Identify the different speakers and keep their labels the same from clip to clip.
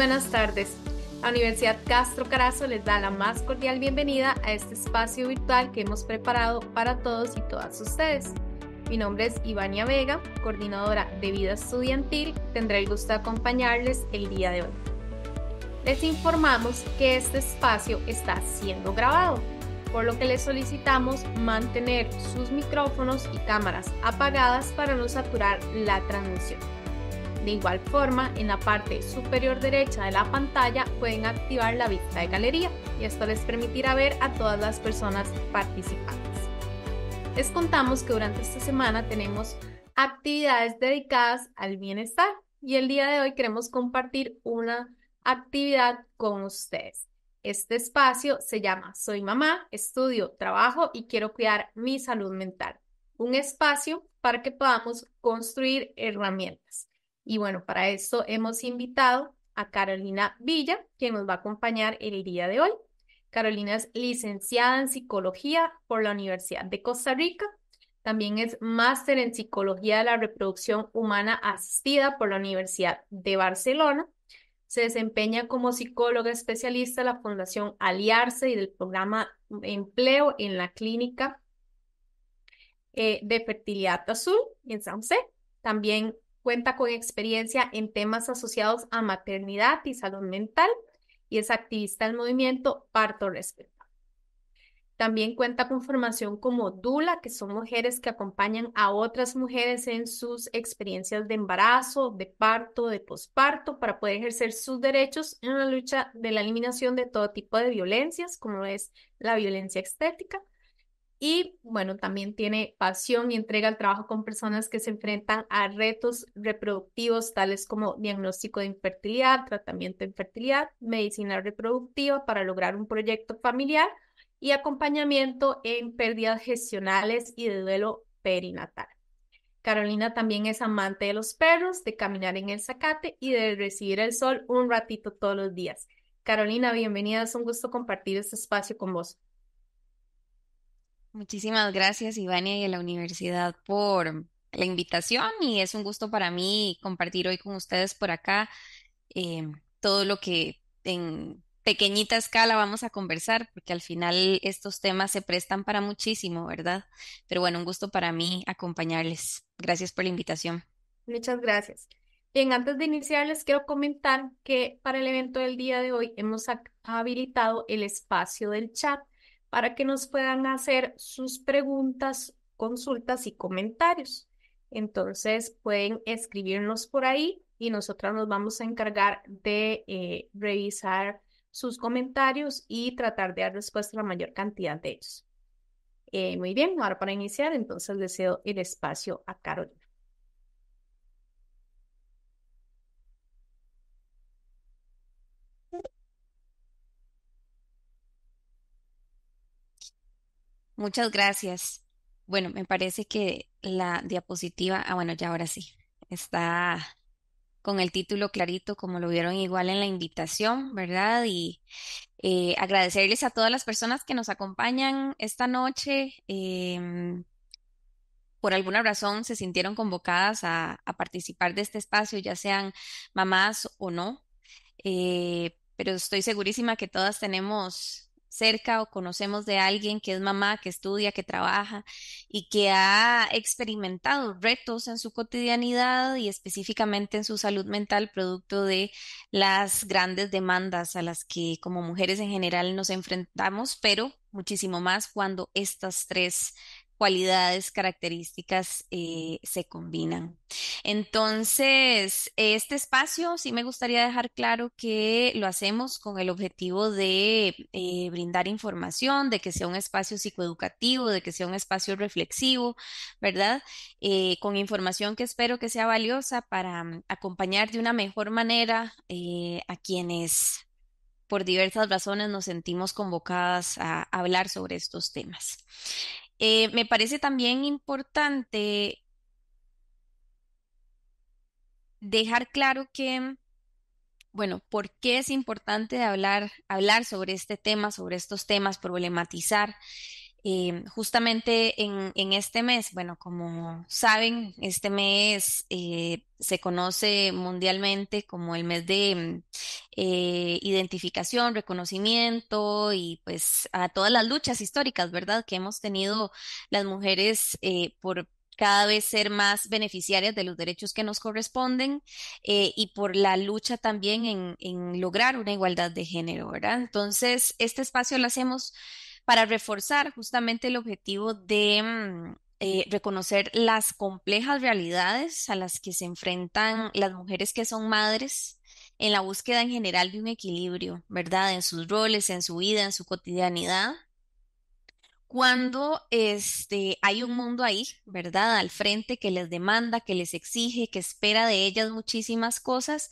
Speaker 1: buenas tardes. La Universidad Castro Carazo les da la más cordial bienvenida a este espacio virtual que hemos preparado para todos y todas ustedes. Mi nombre es Ivania Vega, coordinadora de vida estudiantil. Tendré el gusto de acompañarles el día de hoy. Les informamos que este espacio está siendo grabado, por lo que les solicitamos mantener sus micrófonos y cámaras apagadas para no saturar la transmisión. De igual forma, en la parte superior derecha de la pantalla pueden activar la vista de galería y esto les permitirá ver a todas las personas participantes. Les contamos que durante esta semana tenemos actividades dedicadas al bienestar y el día de hoy queremos compartir una actividad con ustedes. Este espacio se llama Soy mamá, estudio, trabajo y quiero cuidar mi salud mental. Un espacio para que podamos construir herramientas. Y bueno, para eso hemos invitado a Carolina Villa, quien nos va a acompañar el día de hoy. Carolina es licenciada en psicología por la Universidad de Costa Rica. También es máster en psicología de la reproducción humana asistida por la Universidad de Barcelona. Se desempeña como psicóloga especialista de la Fundación Aliarse y del programa Empleo en la Clínica eh, de Fertilidad Azul en San José. También Cuenta con experiencia en temas asociados a maternidad y salud mental y es activista del movimiento Parto Respetado. También cuenta con formación como Dula, que son mujeres que acompañan a otras mujeres en sus experiencias de embarazo, de parto, de posparto, para poder ejercer sus derechos en la lucha de la eliminación de todo tipo de violencias, como es la violencia estética. Y bueno, también tiene pasión y entrega al trabajo con personas que se enfrentan a retos reproductivos, tales como diagnóstico de infertilidad, tratamiento de infertilidad, medicina reproductiva para lograr un proyecto familiar y acompañamiento en pérdidas gestionales y de duelo perinatal. Carolina también es amante de los perros, de caminar en el zacate y de recibir el sol un ratito todos los días. Carolina, bienvenida, es un gusto compartir este espacio
Speaker 2: con vos. Muchísimas gracias, Ivania, y a la universidad por la invitación y es un gusto para mí compartir hoy con ustedes por acá eh, todo lo que en pequeñita escala vamos a conversar, porque al final estos temas se prestan para muchísimo, ¿verdad? Pero bueno, un gusto para mí acompañarles. Gracias por la invitación.
Speaker 1: Muchas gracias. Bien, antes de iniciar, les quiero comentar que para el evento del día de hoy hemos habilitado el espacio del chat para que nos puedan hacer sus preguntas, consultas y comentarios. Entonces pueden escribirnos por ahí y nosotras nos vamos a encargar de eh, revisar sus comentarios y tratar de dar respuesta a la mayor cantidad de ellos. Eh, muy bien, ahora para iniciar, entonces deseo el espacio a Carolina.
Speaker 2: Muchas gracias. Bueno, me parece que la diapositiva, ah, bueno, ya ahora sí, está con el título clarito, como lo vieron igual en la invitación, ¿verdad? Y eh, agradecerles a todas las personas que nos acompañan esta noche. Em, por alguna razón se sintieron convocadas a, participar de este espacio, ya sean mamás o no, eh, pero estoy segurísima que todas tenemos cerca o conocemos de alguien que es mamá, que estudia, que trabaja y que ha experimentado retos en su cotidianidad y específicamente en su salud mental producto de las grandes demandas a las que como mujeres en general nos enfrentamos, pero muchísimo más cuando estas tres cualidades, características eh, se combinan. Entonces, este espacio sí me gustaría dejar claro que lo hacemos con el objetivo de eh, brindar información, de que sea un espacio psicoeducativo, de que sea un espacio reflexivo, ¿verdad? Eh, con información que espero que sea valiosa para mm, acompañar de una mejor manera a quienes por diversas razones nos sentimos convocadas a hablar sobre estos temas. Eh, me parece también importante dejar claro que, bueno, ¿por qué es importante hablar, hablar sobre este tema, sobre estos temas, problematizar? Em, justamente en, este mes, bueno, como saben, este mes eh, se conoce mundialmente como el mes de em, eh, identificación, reconocimiento y pues a todas las luchas históricas, ¿verdad? Que hemos tenido las mujeres eh, por cada vez ser más beneficiarias de los derechos que nos corresponden eh, y por la lucha también en, en, lograr una igualdad de género, ¿verdad? Entonces, este espacio lo hacemos para reforzar justamente el objetivo de mm, eh, reconocer las complejas realidades a las que se enfrentan las mujeres que son madres en la búsqueda en general de un equilibrio, ¿verdad? En sus roles, en su vida, en su cotidianidad. Cuando este, hay un mundo ahí, ¿verdad? Al frente que les demanda, que les exige, que espera de ellas muchísimas cosas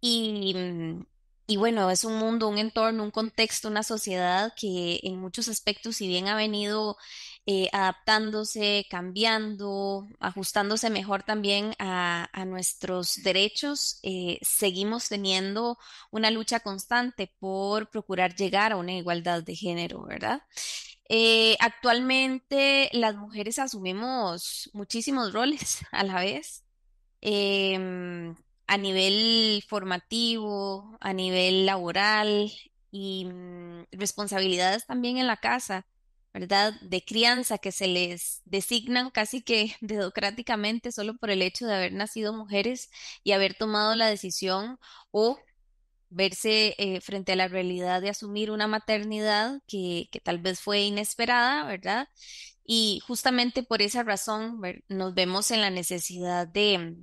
Speaker 2: y, mm, y bueno, es un mundo, un entorno, un contexto, una sociedad que en muchos aspectos, si bien ha venido eh, adaptándose, cambiando, ajustándose mejor también a, nuestros derechos, eh, seguimos teniendo una lucha constante por procurar llegar a una igualdad de género, ¿verdad? Eh, actualmente las mujeres asumimos muchísimos roles a la vez. Em, a nivel formativo, a nivel laboral y mm, responsabilidades también en la casa, ¿verdad? De crianza que se les designan casi que dedocráticamente solo por el hecho de haber nacido mujeres y haber tomado la decisión o verse eh, frente a la realidad de asumir una maternidad que, que tal vez fue inesperada, ¿verdad? Y justamente por esa razón nos vemos en la necesidad de,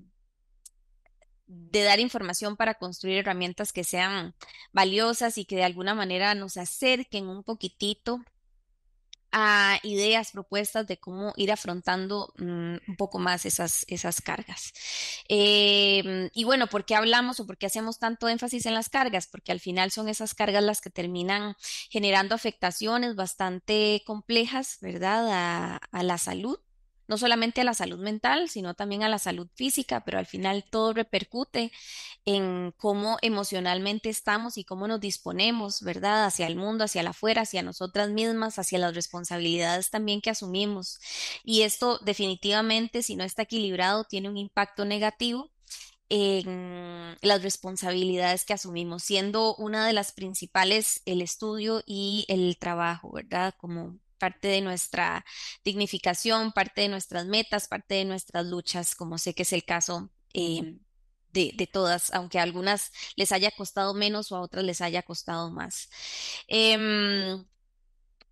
Speaker 2: de dar información para construir herramientas que sean valiosas y que de alguna manera nos acerquen un poquitito a ideas, propuestas de cómo ir afrontando mm, un poco más esas, esas cargas. Em, y bueno, ¿por qué hablamos o por qué hacemos tanto énfasis en las cargas? Porque al final son esas cargas las que terminan generando afectaciones bastante complejas, ¿verdad?, a la salud no solamente a la salud mental, sino también a la salud física, pero al final todo repercute en cómo emocionalmente estamos y cómo nos disponemos, ¿verdad? Hacia el mundo, hacia la afuera, hacia nosotras mismas, hacia las responsabilidades también que asumimos. Y esto definitivamente, si no está equilibrado, tiene un impacto negativo en las responsabilidades que asumimos, siendo una de las principales el estudio y el trabajo, ¿verdad? Como parte de nuestra dignificación, parte de nuestras metas, parte de nuestras luchas, como sé que es el caso eh, de, todas, aunque a algunas les haya costado menos o a otras les haya costado más. Em,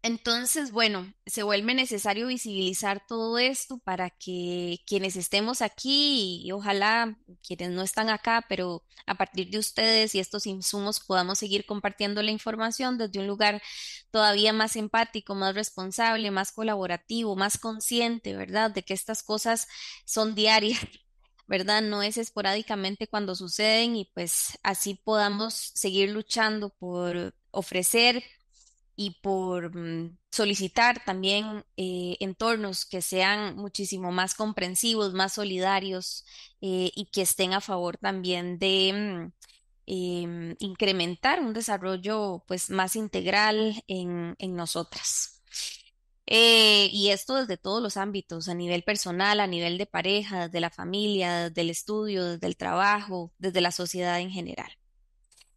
Speaker 2: entonces, bueno, se vuelve necesario visibilizar todo esto para que quienes estemos aquí y ojalá quienes no están acá, pero a partir de ustedes y estos insumos podamos seguir compartiendo la información desde un lugar todavía más empático, más responsable, más colaborativo, más consciente, ¿verdad? De que estas cosas son diarias. ¿verdad? No es esporádicamente cuando suceden y pues así podamos seguir luchando por ofrecer y por mm, solicitar también eh, entornos que sean muchísimo más comprensivos, más solidarios eh, y que estén a favor también de mm, em, incrementar un desarrollo pues, más integral en, nosotras. Eh, y esto desde todos los ámbitos, a nivel personal, a nivel de pareja, desde la familia, desde el estudio, desde el trabajo, desde la sociedad en general.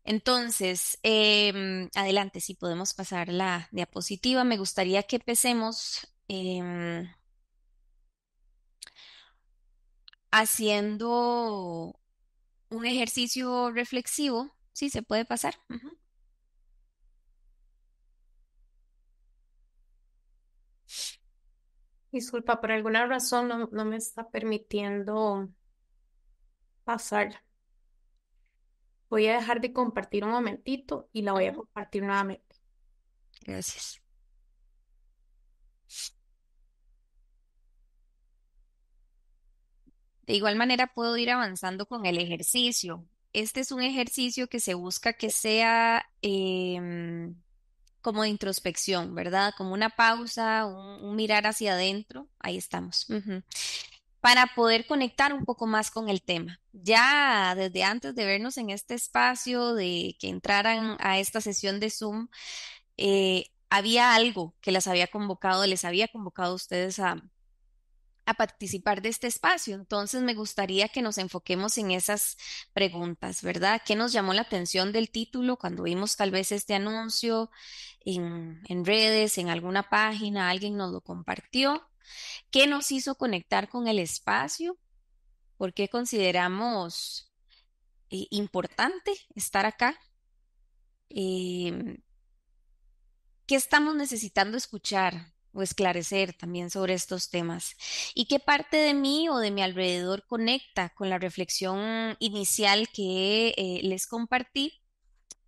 Speaker 2: Entonces, em, adelante, si podemos pasar la diapositiva, me gustaría que empecemos em, haciendo un ejercicio reflexivo. Sí, se puede pasar.
Speaker 1: Disculpa, por alguna razón no me está permitiendo pasar. Voy a dejar de compartir un momentito y la voy a compartir nuevamente.
Speaker 2: Gracias. De igual manera puedo ir avanzando con el ejercicio. Este es un ejercicio que se busca que sea em, como de introspección, ¿verdad? Como una pausa, un, mirar hacia adentro. Ahí estamos para poder conectar un poco más con el tema. Ya desde antes de vernos en este espacio, de que entraran a esta sesión de Zoom, eh, había algo que las había convocado, les había convocado a ustedes a, participar de este espacio. Entonces, me gustaría que nos enfoquemos en esas preguntas, ¿verdad? ¿Qué nos llamó la atención del título cuando vimos tal vez este anuncio en redes, en alguna página, alguien nos lo compartió? ¿Qué nos hizo conectar con el espacio? ¿Por qué consideramos eh, importante estar acá? Em, ¿Qué estamos necesitando escuchar o esclarecer también sobre estos temas? ¿Y qué parte de mí o de mi alrededor conecta con la reflexión inicial que eh, les compartí?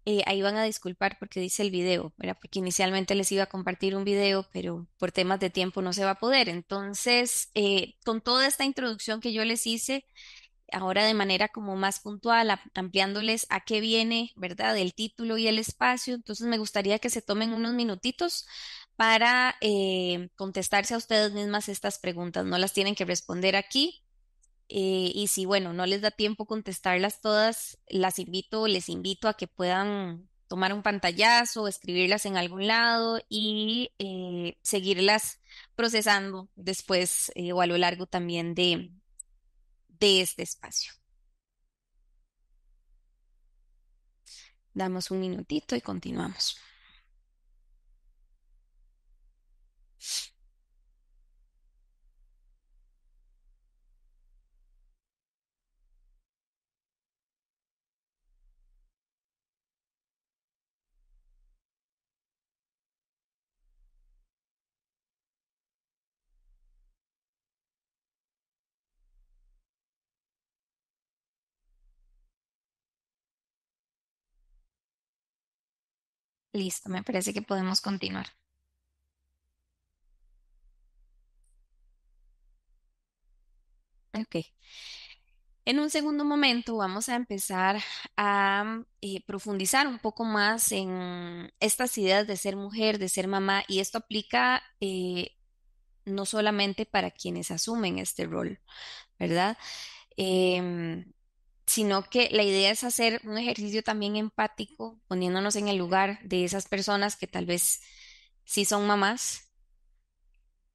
Speaker 2: Eh, ahí van a disculpar porque dice el video, Porque inicialmente les iba a compartir un video, pero por temas de tiempo no se va a poder. Entonces, eh, con toda esta introducción que yo les hice, ahora de manera como más puntual, ampliándoles a qué viene, ¿verdad? El título y el espacio. Entonces, me gustaría que se tomen unos minutitos para eh, contestarse a ustedes mismas estas preguntas. No las tienen que responder aquí, eh, y si, bueno, no les da tiempo contestarlas todas, las invito, les invito a que puedan tomar un pantallazo, escribirlas en algún lado y eh, seguirlas procesando después eh, o a lo largo también de, de este espacio. Damos un minutito y continuamos. Listo, me parece que podemos continuar. Ok. En un segundo momento vamos a empezar a eh, profundizar un poco más en estas ideas de ser mujer, de ser mamá, y esto aplica eh, no solamente para quienes asumen este rol, ¿verdad? Em, sino que la idea es hacer un ejercicio también empático, poniéndonos en el lugar de esas personas que tal vez sí son mamás,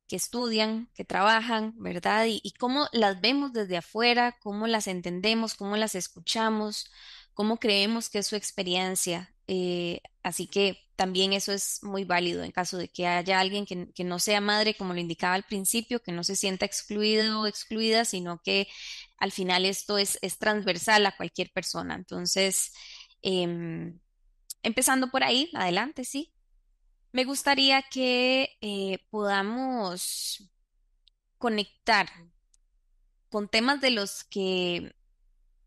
Speaker 2: que estudian, que trabajan, ¿verdad? Y, cómo las vemos desde afuera, cómo las entendemos, cómo las escuchamos, cómo creemos que es su experiencia. Eh, así que también eso es muy válido en caso de que haya alguien que, no sea madre, como lo indicaba al principio, que no se sienta excluido o excluida, sino que al final esto es, es transversal a cualquier persona. Entonces, em, empezando por ahí, adelante, sí. Me gustaría que eh, podamos conectar con temas de los que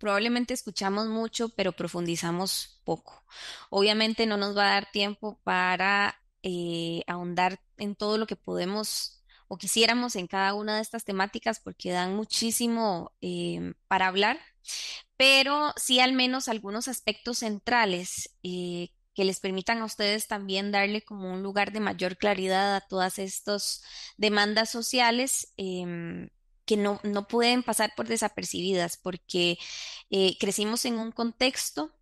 Speaker 2: probablemente escuchamos mucho, pero profundizamos poco. Obviamente no nos va a dar tiempo para eh, ahondar en todo lo que podemos o quisiéramos en cada una de estas temáticas porque dan muchísimo em, para hablar, pero sí al menos algunos aspectos centrales eh, que les permitan a ustedes también darle como un lugar de mayor claridad a todas estas demandas sociales em, que no, pueden pasar por desapercibidas porque eh, crecimos en un contexto,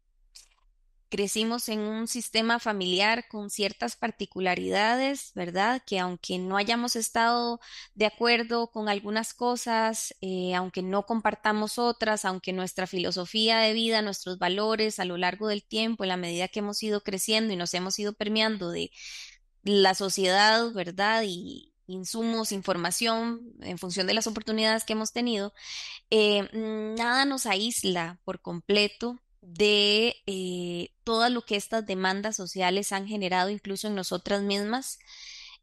Speaker 2: crecimos en un sistema familiar con ciertas particularidades, ¿verdad? Que aunque no hayamos estado de acuerdo con algunas cosas, eh, aunque no compartamos otras, aunque nuestra filosofía de vida, nuestros valores a lo largo del tiempo, en la medida que hemos ido creciendo y nos hemos ido permeando de la sociedad, ¿verdad? Y, insumos, información, en función de las oportunidades que hemos tenido, eh, mm, nada nos aísla por completo de eh, todo lo que estas demandas sociales han generado incluso en nosotras mismas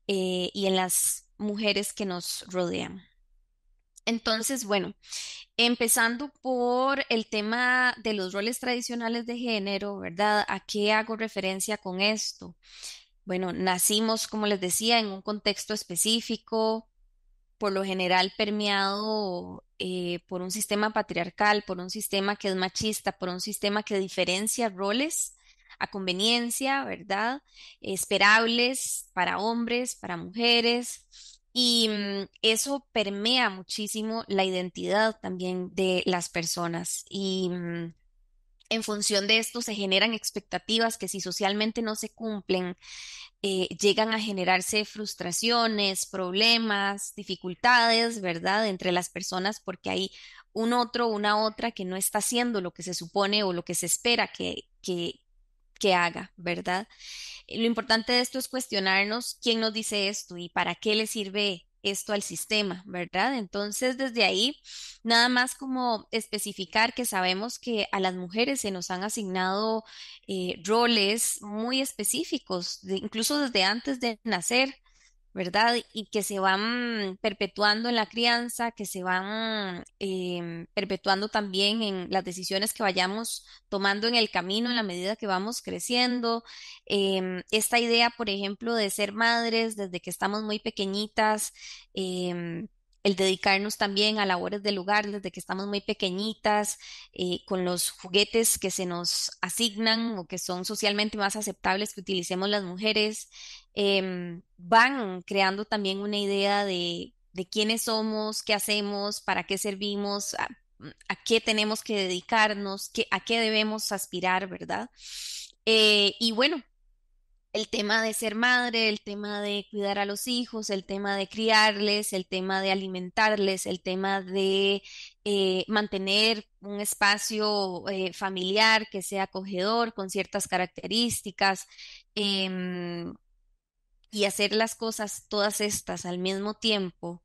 Speaker 2: eh, y en las mujeres que nos rodean. Entonces, bueno, empezando por el tema de los roles tradicionales de género, ¿verdad? ¿A qué hago referencia con esto? bueno, nacimos, como les decía, en un contexto específico, por lo general permeado eh, por un sistema patriarcal, por un sistema que es machista, por un sistema que diferencia roles a conveniencia, ¿verdad? Esperables para hombres, para mujeres. Y mm, eso permea muchísimo la identidad también de las personas. Y mm, en función de esto se generan expectativas que si socialmente no se cumplen, eh, llegan a generarse frustraciones, problemas, dificultades, ¿verdad?, entre las personas porque hay un otro, una otra que no está haciendo lo que se supone o lo que se espera que, que, que haga, ¿verdad? Lo importante de esto es cuestionarnos quién nos dice esto y para qué le sirve esto al sistema, ¿verdad? Entonces, desde ahí, nada más como especificar que sabemos que a las mujeres se nos han asignado eh, roles muy específicos, incluso desde antes de nacer, ¿verdad? Y que se van perpetuando en la crianza, que se van em, perpetuando también en las decisiones que vayamos tomando en el camino, en la medida que vamos creciendo. Em, esta idea, por ejemplo, de ser madres desde que estamos muy pequeñitas, eh, el dedicarnos también a labores de lugar desde que estamos muy pequeñitas, eh, con los juguetes que se nos asignan o que son socialmente más aceptables que utilicemos las mujeres, em, van creando también una idea de, quiénes somos, qué hacemos, para qué servimos, a, qué tenemos que dedicarnos, qué, a qué debemos aspirar, ¿verdad? Eh, y bueno, el tema de ser madre, el tema de cuidar a los hijos, el tema de criarles, el tema de alimentarles, el tema de eh, mantener un espacio eh, familiar que sea acogedor con ciertas características em, y hacer las cosas todas estas al mismo tiempo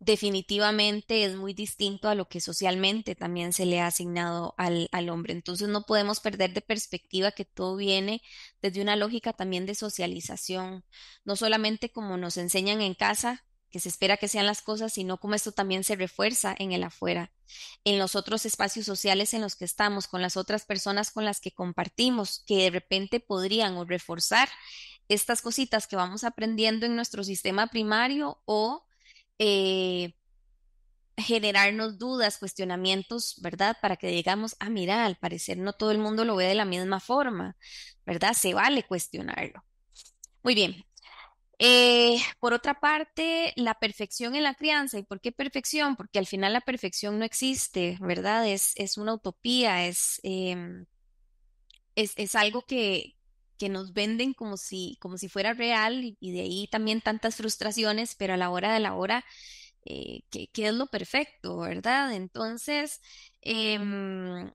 Speaker 2: definitivamente es muy distinto a lo que socialmente también se le ha asignado al, al, hombre. Entonces no podemos perder de perspectiva que todo viene desde una lógica también de socialización, no solamente como nos enseñan en casa, que se espera que sean las cosas, sino como esto también se refuerza en el afuera, en los otros espacios sociales en los que estamos, con las otras personas con las que compartimos, que de repente podrían reforzar estas cositas que vamos aprendiendo en nuestro sistema primario o eh, generarnos dudas, cuestionamientos, ¿verdad? Para que digamos, ah, mira, al parecer no todo el mundo lo ve de la misma forma, ¿verdad? Se vale cuestionarlo. Muy bien. Eh, por otra parte, la perfección en la crianza. ¿Y por qué perfección? Porque al final la perfección no existe, ¿verdad? Es, es una utopía, es, em, es, es algo que, que nos venden como si, como si fuera real y de ahí también tantas frustraciones, pero a la hora de la hora, eh, ¿qué, es lo perfecto, verdad? Entonces, em,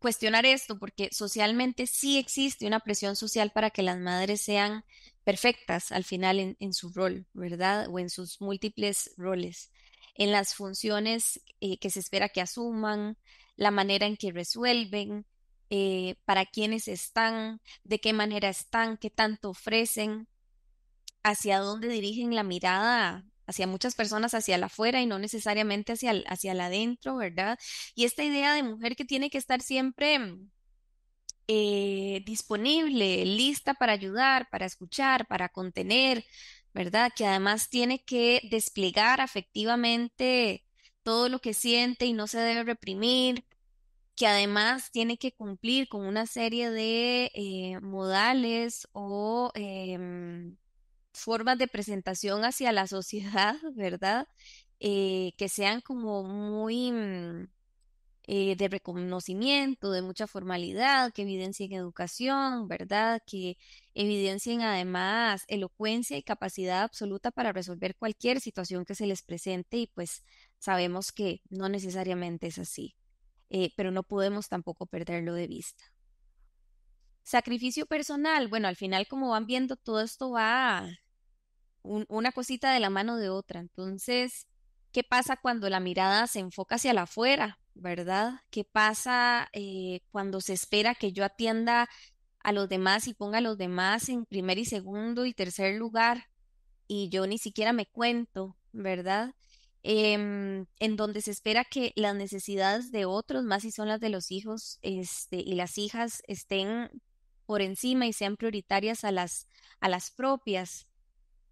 Speaker 2: cuestionar esto, porque socialmente sí existe una presión social para que las madres sean perfectas al final en, su rol, ¿verdad? O en sus múltiples roles, en las funciones eh, que se espera que asuman, la manera en que resuelven, eh, para quiénes están, de qué manera están, qué tanto ofrecen, hacia dónde dirigen la mirada, hacia muchas personas hacia la afuera y no necesariamente hacia la hacia adentro, ¿verdad? Y esta idea de mujer que tiene que estar siempre mm, eh, disponible, lista para ayudar, para escuchar, para contener, ¿verdad? Que además tiene que desplegar afectivamente todo lo que siente y no se debe reprimir, que además tiene que cumplir con una serie de eh, modales o em, formas de presentación hacia la sociedad, ¿verdad? Eh, que sean como muy mm, eh, de reconocimiento, de mucha formalidad, que evidencien educación, ¿verdad? Que evidencien además elocuencia y capacidad absoluta para resolver cualquier situación que se les presente y pues sabemos que no necesariamente es así. Eh, pero no podemos tampoco perderlo de vista. Sacrificio personal, bueno, al final como van viendo, todo esto va una cosita de la mano de otra. Entonces, ¿qué pasa cuando la mirada se enfoca hacia la afuera, verdad? ¿Qué pasa eh, cuando se espera que yo atienda a los demás y ponga a los demás en primer y segundo y tercer lugar y yo ni siquiera me cuento, ¿verdad? Em, en donde se espera que las necesidades de otros, más si son las de los hijos este, y las hijas, estén por encima y sean prioritarias a las, a las propias,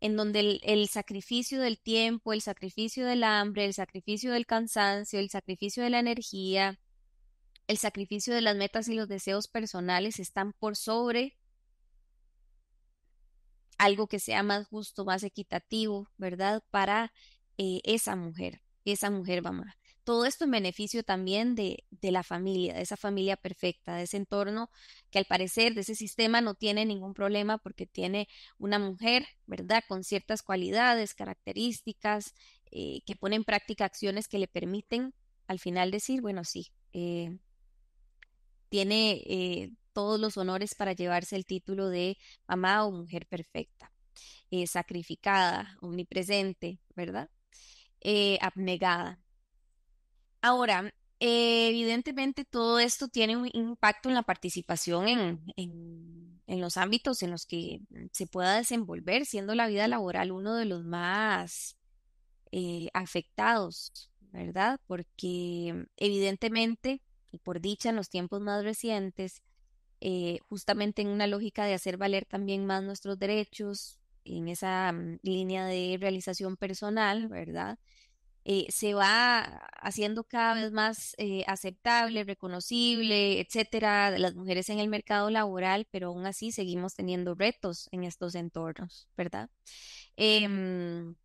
Speaker 2: en donde el, sacrificio del tiempo, el sacrificio del hambre, el sacrificio del cansancio, el sacrificio de la energía, el sacrificio de las metas y los deseos personales están por sobre algo que sea más justo, más equitativo, ¿verdad? Para eh, esa mujer, esa mujer mamá Todo esto en beneficio también de, la familia, de esa familia perfecta, de ese entorno que al parecer, de ese sistema no tiene ningún problema porque tiene una mujer, ¿verdad? Con ciertas cualidades, características, eh, que pone en práctica acciones que le permiten al final decir, bueno, sí, eh, tiene todos los honores para llevarse el título de mamá o mujer perfecta, sacrificada, omnipresente, ¿verdad? Eh, abnegada. Ahora, eh, evidentemente todo esto tiene un impacto en la participación en, los ámbitos en los que se pueda desenvolver, siendo la vida laboral uno de los más eh, afectados, ¿verdad? Porque evidentemente, y por dicha en los tiempos más recientes, justamente en una lógica de hacer valer también más nuestros derechos, en esa mm, línea de realización personal, ¿verdad? Eh, se va haciendo cada vez más eh, aceptable, reconocible, etcétera, las mujeres en el mercado laboral, pero aún así seguimos teniendo retos en estos entornos, ¿verdad? Em,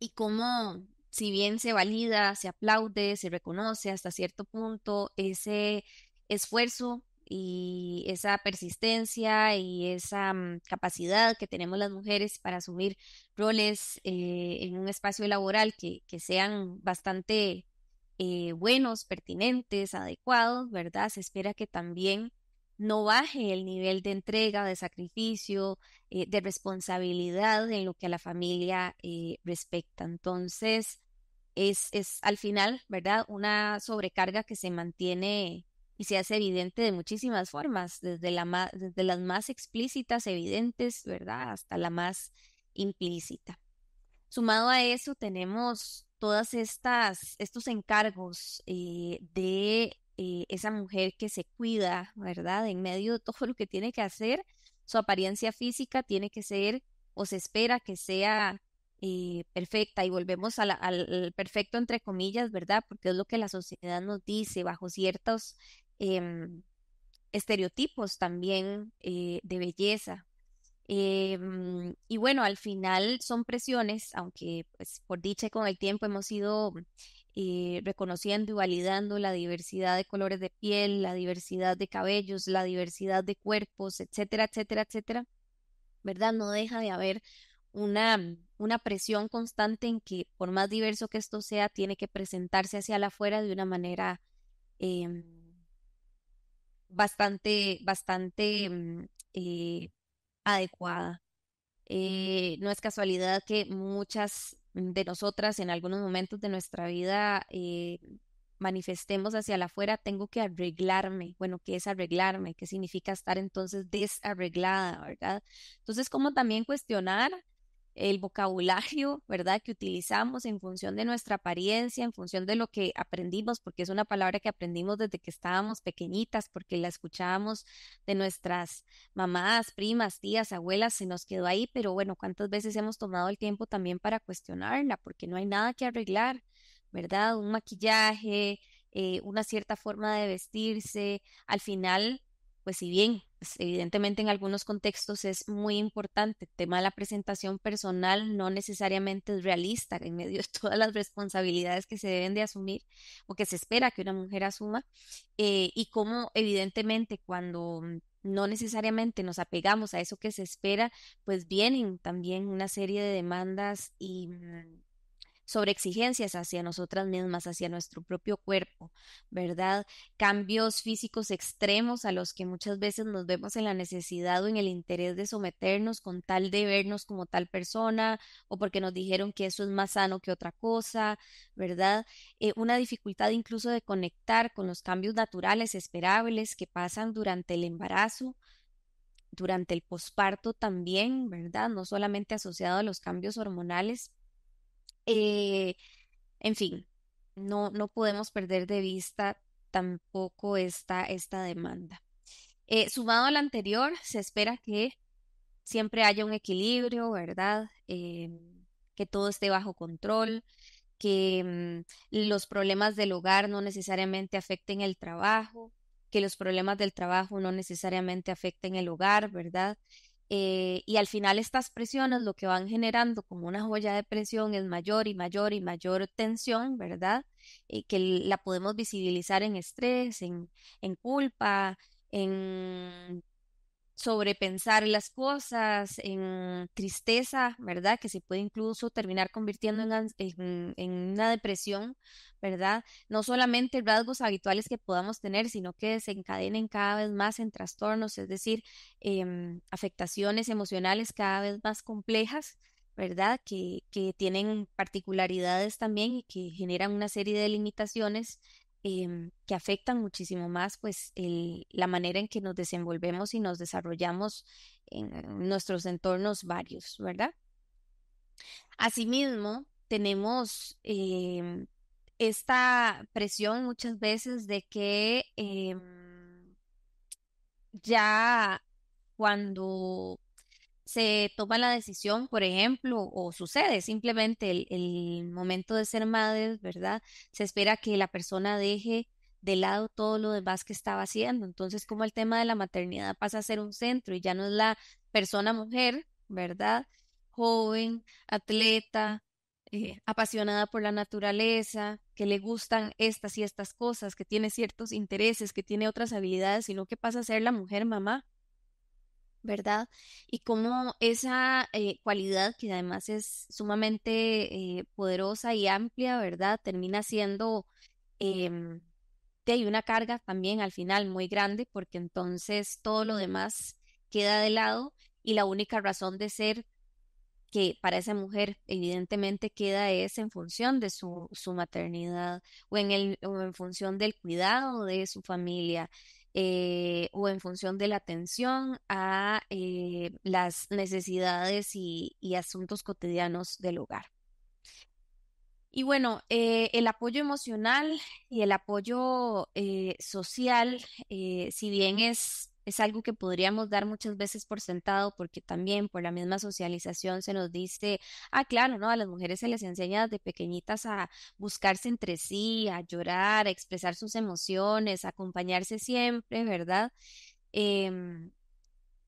Speaker 2: y cómo, si bien se valida, se aplaude, se reconoce hasta cierto punto ese esfuerzo y esa persistencia y esa mm, capacidad que tenemos las mujeres para asumir roles eh, en un espacio laboral que, que sean bastante eh, buenos, pertinentes, adecuados, ¿verdad? Se espera que también no baje el nivel de entrega, de sacrificio, eh, de responsabilidad en lo que a la familia eh, respecta. Entonces, es, es al final, ¿verdad? Una sobrecarga que se mantiene y se hace evidente de muchísimas formas, desde, la las más explícitas, evidentes, ¿verdad?, hasta la más implícita. Sumado a eso, tenemos todas estas, estos encargos eh, de eh, esa mujer que se cuida, ¿verdad? En medio de todo lo que tiene que hacer, su apariencia física tiene que ser o se espera que sea eh, perfecta y volvemos al perfecto entre comillas, ¿verdad? Porque es lo que la sociedad nos dice bajo ciertos em, estereotipos también eh, de belleza. Em, y bueno, al final son presiones, aunque pues, por dicha con el tiempo hemos ido eh, reconociendo y validando la diversidad de colores de piel, la diversidad de cabellos, la diversidad de cuerpos, etcétera, etcétera, etcétera, ¿verdad? No deja de haber una, mm, una presión constante en que por más diverso que esto sea, tiene que presentarse hacia la afuera de una manera em, bastante, bastante mm, eh, adecuada. Eh, no es casualidad que muchas mm, de nosotras en algunos momentos de nuestra vida eh, manifestemos hacia la afuera, tengo que arreglarme. Bueno, ¿qué es arreglarme? ¿Qué significa estar entonces desarreglada, verdad? Entonces, cómo también cuestionar el vocabulario, ¿verdad? Que utilizamos en función de nuestra apariencia, en función de lo que aprendimos, porque es una palabra que aprendimos desde que estábamos pequeñitas, porque la escuchábamos de nuestras mamás, primas, tías, abuelas, se nos quedó ahí, pero bueno, ¿cuántas veces hemos tomado el tiempo también para cuestionarla? Porque no hay nada que arreglar, ¿verdad? Un maquillaje, eh, una cierta forma de vestirse, al final pues si bien pues, evidentemente en algunos contextos es muy importante, el tema de la presentación personal no necesariamente es realista en medio de todas las responsabilidades que se deben de asumir o que se espera que una mujer asuma eh, y cómo evidentemente cuando no necesariamente nos apegamos a eso que se espera, pues vienen también una serie de demandas y mm, sobre exigencias hacia nosotras mismas, hacia nuestro propio cuerpo, ¿verdad? Cambios físicos extremos a los que muchas veces nos vemos en la necesidad o en el interés de someternos con tal de vernos como tal persona o porque nos dijeron que eso es más sano que otra cosa, ¿verdad? Eh, una dificultad incluso de conectar con los cambios naturales esperables que pasan durante el embarazo, durante el posparto también, ¿verdad? No solamente asociado a los cambios hormonales, eh, en fin, no, no podemos perder de vista tampoco esta, esta demanda. sumado eh, sumado al anterior, se espera que siempre haya un equilibrio, ¿verdad? Eh, que todo esté bajo control, que mm, los problemas del hogar no necesariamente afecten el trabajo, que los problemas del trabajo no necesariamente afecten el hogar, ¿verdad? Eh, y al final estas presiones lo que van generando como una joya de presión es mayor y mayor y mayor tensión, ¿verdad? Eh, que la podemos visibilizar en estrés, en, en culpa, en sobrepensar las cosas, en tristeza, ¿verdad? Que se puede incluso terminar convirtiendo en, una depresión, ¿verdad? No solamente rasgos habituales que podamos tener, sino que desencadenen cada vez más en trastornos, es decir, em, afectaciones emocionales cada vez más complejas, ¿verdad? Que, que tienen particularidades también y que generan una serie de limitaciones Em, que afectan muchísimo más pues la manera en que nos desenvolvemos y nos desarrollamos en nuestros entornos varios, ¿verdad? Asimismo, tenemos em, esta presión muchas veces de que em, ya cuando se toma la decisión, por ejemplo, o sucede simplemente el, momento de ser madre, ¿verdad? Se espera que la persona deje de lado todo lo demás que estaba haciendo. Entonces, como el tema de la maternidad pasa a ser un centro y ya no es la persona mujer, ¿verdad? Joven, atleta, eh, apasionada por la naturaleza, que le gustan estas y estas cosas, que tiene ciertos intereses, que tiene otras habilidades, sino que pasa a ser la mujer mamá, ¿verdad? Y cómo esa eh, cualidad, que además es sumamente eh, poderosa y amplia, ¿verdad? Termina siendo eh, em, hay una carga también al final muy grande, porque entonces todo lo demás queda de lado y la única razón de ser que para esa mujer evidentemente queda es en función de su, su maternidad o en, el, o en función del cuidado de su familia. Eh, o en función de la atención a eh, las necesidades y, asuntos cotidianos del hogar. Y bueno, eh, el apoyo emocional y el apoyo social, si bien es es algo que podríamos dar muchas veces por sentado porque también por la misma socialización se nos dice, ah, claro, ¿no? A las mujeres se les enseña desde pequeñitas a buscarse entre sí, a llorar, a expresar sus emociones, a acompañarse siempre, ¿verdad? Em,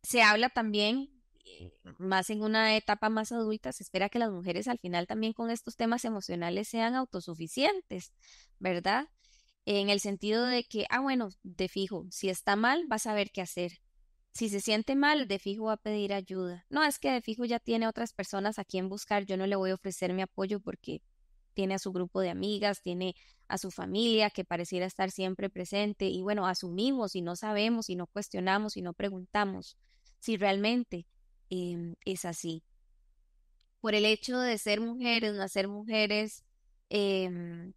Speaker 2: se habla también eh, más en una etapa más adulta, se espera que las mujeres al final también con estos temas emocionales sean autosuficientes, ¿verdad? en el sentido de que, ah, bueno, de fijo, si está mal, va a saber qué hacer. Si se siente mal, de fijo va a pedir ayuda. No, es que de fijo ya tiene otras personas a quien buscar, yo no le voy a ofrecer mi apoyo porque tiene a su grupo de amigas, tiene a su familia que pareciera estar siempre presente y bueno, asumimos y no sabemos y no cuestionamos y no preguntamos si realmente em, es así. Por el hecho de ser mujeres, ser mujeres, em,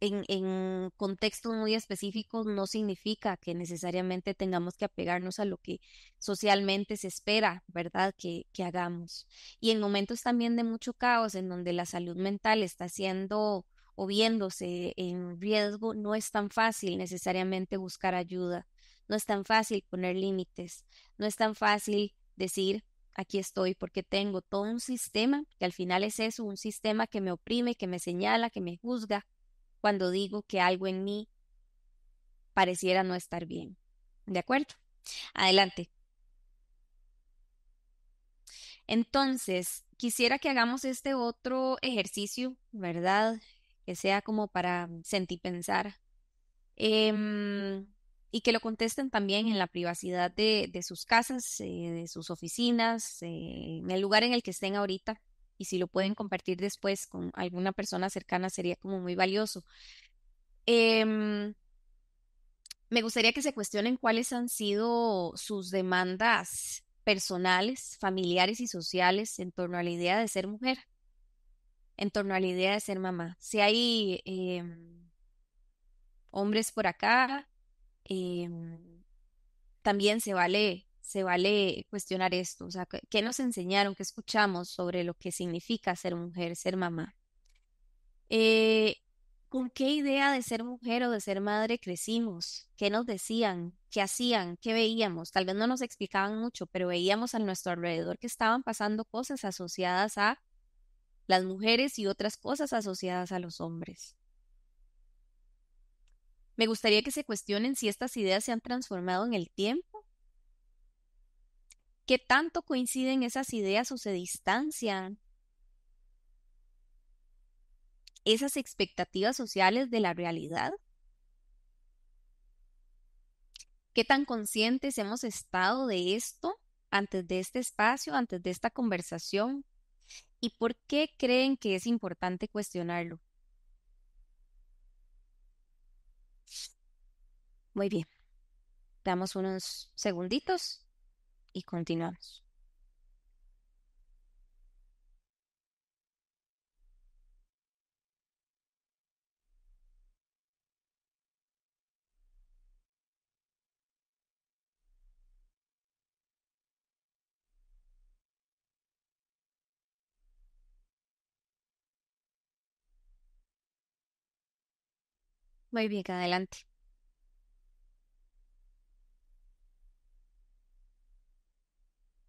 Speaker 2: en, contextos muy específicos no significa que necesariamente tengamos que apegarnos a lo que socialmente se espera, ¿verdad? Que, que hagamos. Y en momentos también de mucho caos, en donde la salud mental está siendo o viéndose en riesgo, no es tan fácil necesariamente buscar ayuda, no es tan fácil poner límites, no es tan fácil decir, aquí estoy, porque tengo todo un sistema, que al final es eso, un sistema que me oprime, que me señala, que me juzga, cuando digo que algo en mí pareciera no estar bien. ¿De acuerdo? Adelante. Entonces, quisiera que hagamos este otro ejercicio, ¿verdad? Que sea como para sentir pensar. Em, y que lo contesten también en la privacidad de, sus casas, eh, de sus oficinas, eh, en el lugar en el que estén ahorita, y si lo pueden compartir después con alguna persona cercana sería como muy valioso. Em, me gustaría que se cuestionen cuáles han sido sus demandas personales, familiares y sociales en torno a la idea de ser mujer, en torno a la idea de ser mamá. Si hay em, hombres por acá, em, también se vale se vale cuestionar esto, o sea, ¿qué nos enseñaron, qué escuchamos sobre lo que significa ser mujer, ser mamá? Eh, ¿Con qué idea de ser mujer o de ser madre crecimos? ¿Qué nos decían? ¿Qué hacían? ¿Qué veíamos? Tal vez no nos explicaban mucho, pero veíamos a nuestro alrededor que estaban pasando cosas asociadas a las mujeres y otras cosas asociadas a los hombres. Me gustaría que se cuestionen si estas ideas se han transformado en el tiempo ¿Qué tanto coinciden esas ideas o se distancian? Esas expectativas sociales de la realidad. ¿Qué tan conscientes hemos estado de esto antes de este espacio, antes de esta conversación? ¿Y por qué creen que es importante cuestionarlo? Muy bien. Damos unos segunditos y continuamos. Muy bien, adelante.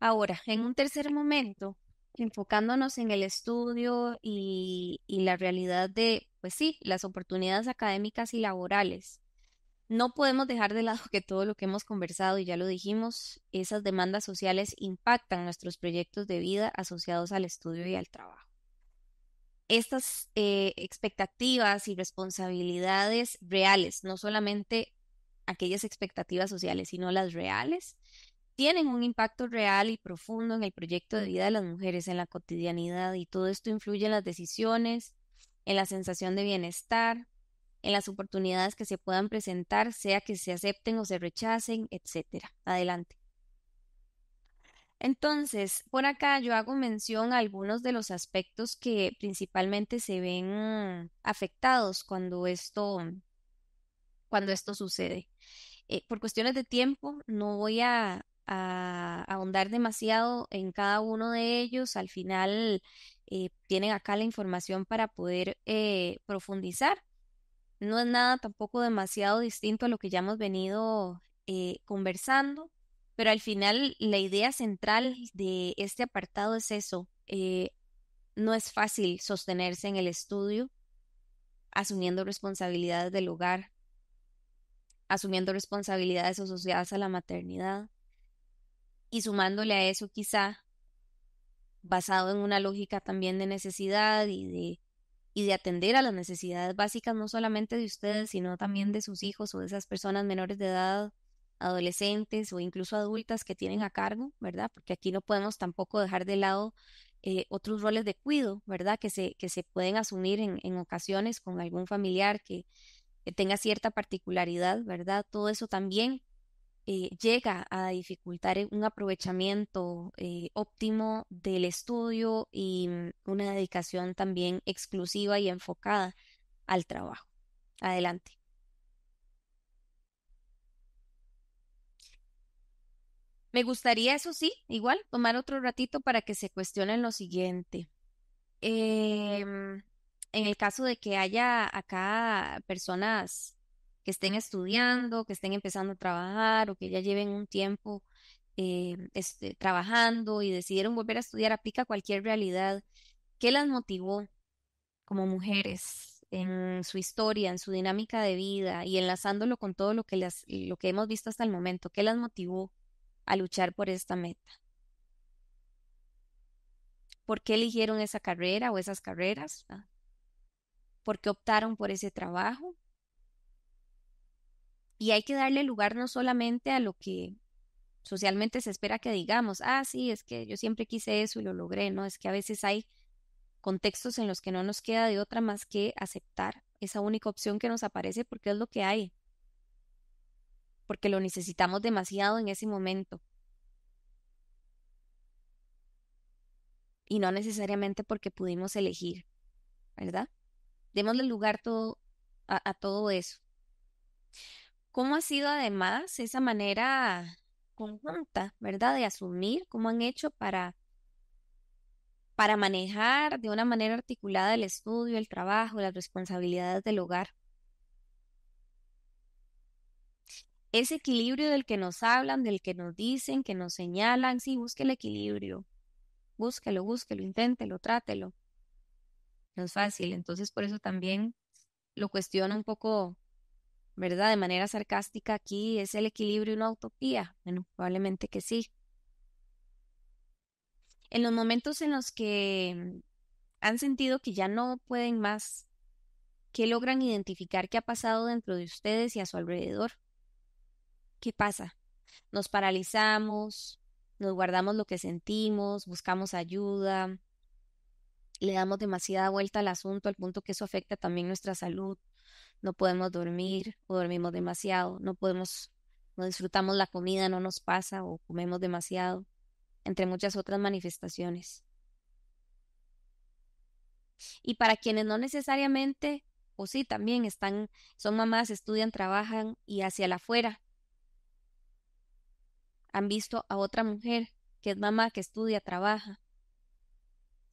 Speaker 2: Ahora, en un tercer momento, enfocándonos en el estudio y, la realidad de, pues sí, las oportunidades académicas y laborales. No podemos dejar de lado que todo lo que hemos conversado y ya lo dijimos, esas demandas sociales impactan nuestros proyectos de vida asociados al estudio y al trabajo. Estas eh, expectativas y responsabilidades reales, no solamente aquellas expectativas sociales, sino las reales, tienen un impacto real y profundo en el proyecto de vida de las mujeres, en la cotidianidad, y todo esto influye en las decisiones, en la sensación de bienestar, en las oportunidades que se puedan presentar, sea que se acepten o se rechacen, etc. Adelante. Entonces, por acá yo hago mención a algunos de los aspectos que principalmente se ven afectados cuando esto, cuando esto sucede. Eh, por cuestiones de tiempo, no voy a, a ahondar demasiado en cada uno de ellos. Al final eh, tienen acá la información para poder eh, profundizar. No es nada tampoco demasiado distinto a lo que ya hemos venido eh, conversando, pero al final la idea central de este apartado es eso. no es fácil sostenerse en el estudio asumiendo responsabilidades del hogar, asumiendo responsabilidades asociadas a la maternidad, y sumándole a eso quizá, basado en una lógica también de necesidad y de, y de atender a las necesidades básicas, no solamente de ustedes, sino también de sus hijos o de esas personas menores de edad, adolescentes o incluso adultas que tienen a cargo, ¿verdad? Porque aquí no podemos tampoco dejar de lado eh, otros roles de cuido, ¿verdad? Que se, que se pueden asumir en, en ocasiones con algún familiar que, que, tenga cierta particularidad, ¿verdad? Todo eso también eh, llega a dificultar e, un aprovechamiento eh, óptimo del estudio y mm, una dedicación también exclusiva y enfocada al trabajo. Adelante. Me gustaría, eso sí, igual, tomar otro ratito para que se cuestionen lo siguiente. Em, en el caso de que haya acá personas que estén estudiando, que estén empezando a trabajar o que ya lleven un tiempo eh, este, trabajando y decidieron volver a estudiar, aplica cualquier realidad. ¿Qué las motivó como mujeres en su historia, en su dinámica de vida y enlazándolo con todo lo que, lo que hemos visto hasta el momento? ¿Qué las motivó a luchar por esta meta? ¿Por qué eligieron esa carrera o esas carreras? Ah. ¿Por qué optaron por ese trabajo? Y hay que darle lugar no solamente a lo que socialmente se espera que digamos, ah, sí, es que yo siempre quise eso y lo logré, ¿no? Es que a veces hay contextos en los que no nos queda de otra más que aceptar esa única opción que nos aparece porque es lo que hay, porque lo necesitamos demasiado en ese momento. Y no necesariamente porque pudimos elegir, ¿verdad? Démosle lugar a todo eso. ¿Cómo ha sido además esa manera conjunta, ¿verdad? De asumir, cómo han hecho para, para manejar de una manera articulada el estudio, el trabajo, las responsabilidades del hogar. Ese equilibrio del que nos hablan, del que nos dicen, que nos señalan, sí, busque el equilibrio. Búsquelo, búsquelo, inténtelo, trátelo. No es fácil, entonces por eso también lo cuestiono un poco ¿verdad? De manera sarcástica aquí, ¿es el equilibrio una utopía? Bueno, probablemente que sí. En los momentos en los que mm, han sentido que ya no pueden más, ¿qué logran identificar qué ha pasado dentro de ustedes y a su alrededor? ¿Qué pasa? Nos paralizamos, nos guardamos lo que sentimos, buscamos ayuda, le damos demasiada vuelta al asunto al punto que eso afecta también nuestra salud no podemos dormir o dormimos demasiado, no podemos, no disfrutamos la comida, no nos pasa o comemos demasiado, entre muchas otras manifestaciones. Y para quienes no necesariamente, o sí, también están, son mamás, estudian, trabajan y hacia la afuera, han visto a otra mujer que es mamá, que estudia, trabaja.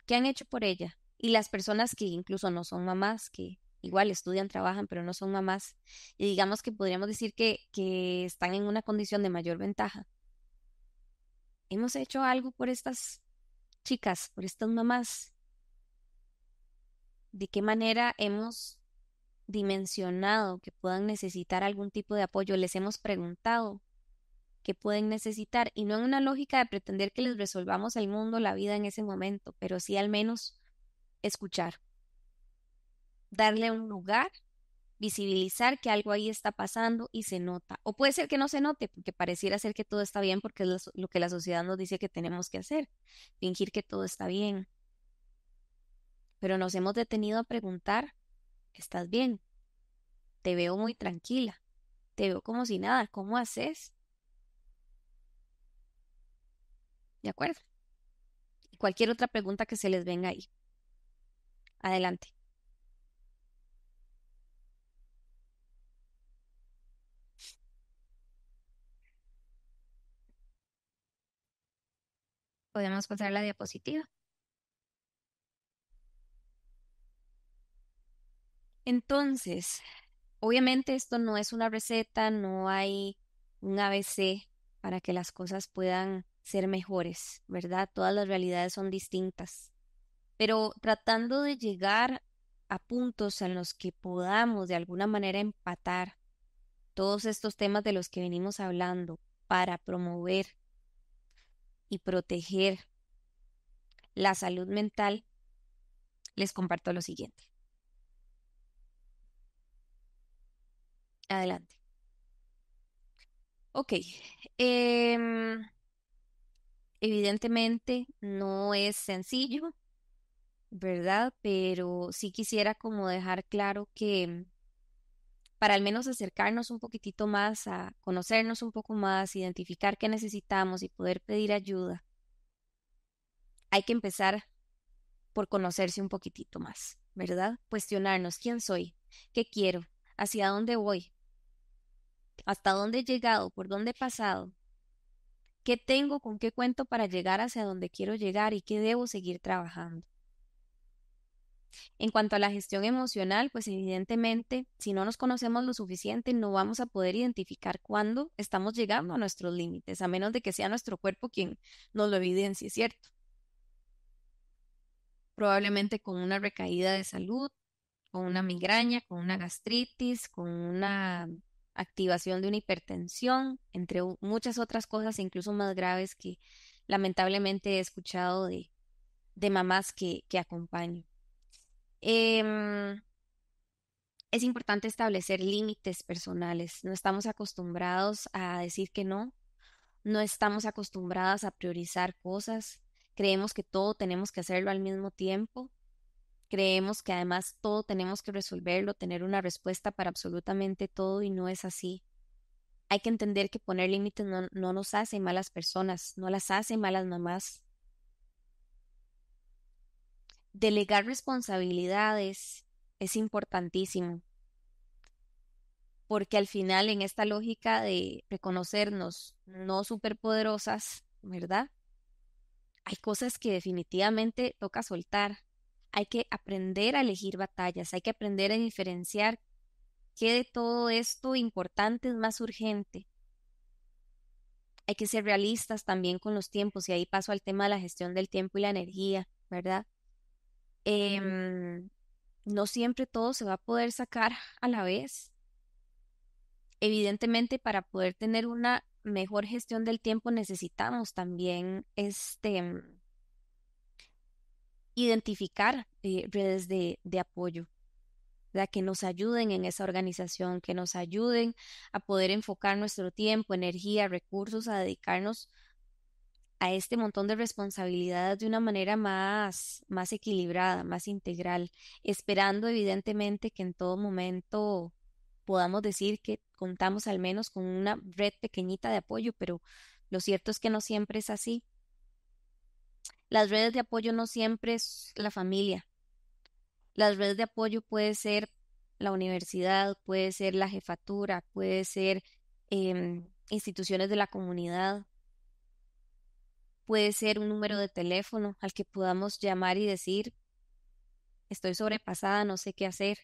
Speaker 2: ¿Qué han hecho por ella? Y las personas que incluso no son mamás, que igual estudian, trabajan, pero no son mamás. Y digamos que podríamos decir que, están en una condición de mayor ventaja. ¿Hemos hecho algo por estas chicas, por estas mamás? ¿De qué manera hemos dimensionado que puedan necesitar algún tipo de apoyo? ¿Les hemos preguntado qué pueden necesitar? Y no en una lógica de pretender que les resolvamos el mundo, la vida en ese momento, pero sí al menos escuchar darle un lugar, visibilizar que algo ahí está pasando y se nota. O puede ser que no se note, porque pareciera ser que todo está bien, porque es lo que la sociedad nos dice que tenemos que hacer, fingir que todo está bien. Pero nos hemos detenido a preguntar, ¿estás bien? Te veo muy tranquila, te veo como si nada, ¿cómo haces? ¿De acuerdo? cualquier otra pregunta que se les venga ahí. Adelante. Podemos pasar la diapositiva. Entonces, obviamente esto no es una receta, no hay un ABC para que las cosas puedan ser mejores, ¿verdad? Todas las realidades son distintas. Pero tratando de llegar a puntos en los que podamos de alguna manera empatar todos estos temas de los que venimos hablando para promover proteger la salud mental, les comparto lo siguiente. Adelante. Ok. Em, evidentemente no es sencillo, ¿verdad? Pero sí quisiera como dejar claro que para al menos acercarnos un poquitito más a conocernos un poco más, identificar qué necesitamos y poder pedir ayuda, hay que empezar por conocerse un poquitito más, ¿verdad? Cuestionarnos quién soy, qué quiero, hacia dónde voy, hasta dónde he llegado, por dónde he pasado, qué tengo, con qué cuento para llegar hacia donde quiero llegar y qué debo seguir trabajando. En cuanto a la gestión emocional, pues evidentemente, si no nos conocemos lo suficiente, no vamos a poder identificar cuándo estamos llegando a nuestros límites, a menos de que sea nuestro cuerpo quien nos lo evidencie, ¿cierto? Probablemente con una recaída de salud, con una migraña, con una gastritis, con una activación de una hipertensión, entre muchas otras cosas, incluso más graves que lamentablemente he escuchado de, de mamás que, que acompaño. Em, es importante establecer límites personales. No estamos acostumbrados a decir que no, no estamos acostumbradas a priorizar cosas, creemos que todo tenemos que hacerlo al mismo tiempo, creemos que además todo tenemos que resolverlo, tener una respuesta para absolutamente todo y no es así. Hay que entender que poner límites no, no nos hace malas personas, no las hace malas mamás, Delegar responsabilidades es importantísimo, porque al final en esta lógica de reconocernos no superpoderosas, ¿verdad? Hay cosas que definitivamente toca soltar. Hay que aprender a elegir batallas, hay que aprender a diferenciar qué de todo esto importante es más urgente. Hay que ser realistas también con los tiempos y ahí paso al tema de la gestión del tiempo y la energía, ¿verdad? Em, no siempre todo se va a poder sacar a la vez. Evidentemente, para poder tener una mejor gestión del tiempo necesitamos también este em, identificar eh, redes de, apoyo, la que nos ayuden en esa organización, que nos ayuden a poder enfocar nuestro tiempo, energía, recursos, a dedicarnos a este montón de responsabilidades de una manera más, más equilibrada, más integral, esperando evidentemente que en todo momento podamos decir que contamos al menos con una red pequeñita de apoyo, pero lo cierto es que no siempre es así. Las redes de apoyo no siempre es la familia. Las redes de apoyo puede ser la universidad, puede ser la jefatura, puede ser em, instituciones de la comunidad, puede ser un número de teléfono al que podamos llamar y decir, estoy sobrepasada, no sé qué hacer,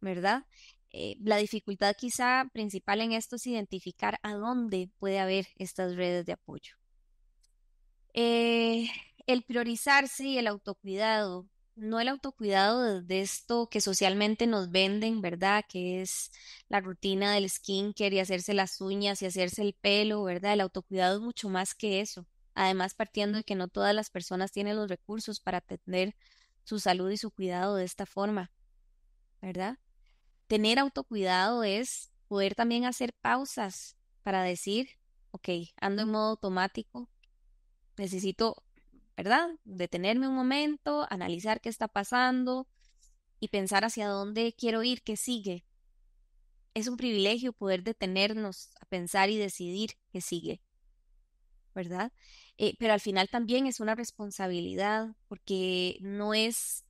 Speaker 2: ¿verdad? Eh, la dificultad quizá principal en esto es identificar a dónde puede haber estas redes de apoyo. Eh, el priorizarse y el autocuidado, no el autocuidado desde esto que socialmente nos venden, ¿verdad? Que es la rutina del skincare y hacerse las uñas y hacerse el pelo, ¿verdad? El autocuidado es mucho más que eso. Además, partiendo de que no todas las personas tienen los recursos para atender su salud y su cuidado de esta forma, ¿verdad? Tener autocuidado es poder también hacer pausas para decir, ok, ando en modo automático, necesito ¿verdad? Detenerme un momento, analizar qué está pasando y pensar hacia dónde quiero ir, qué sigue. Es un privilegio poder detenernos a pensar y decidir qué sigue, ¿verdad? Eh, pero al final también es una responsabilidad porque no es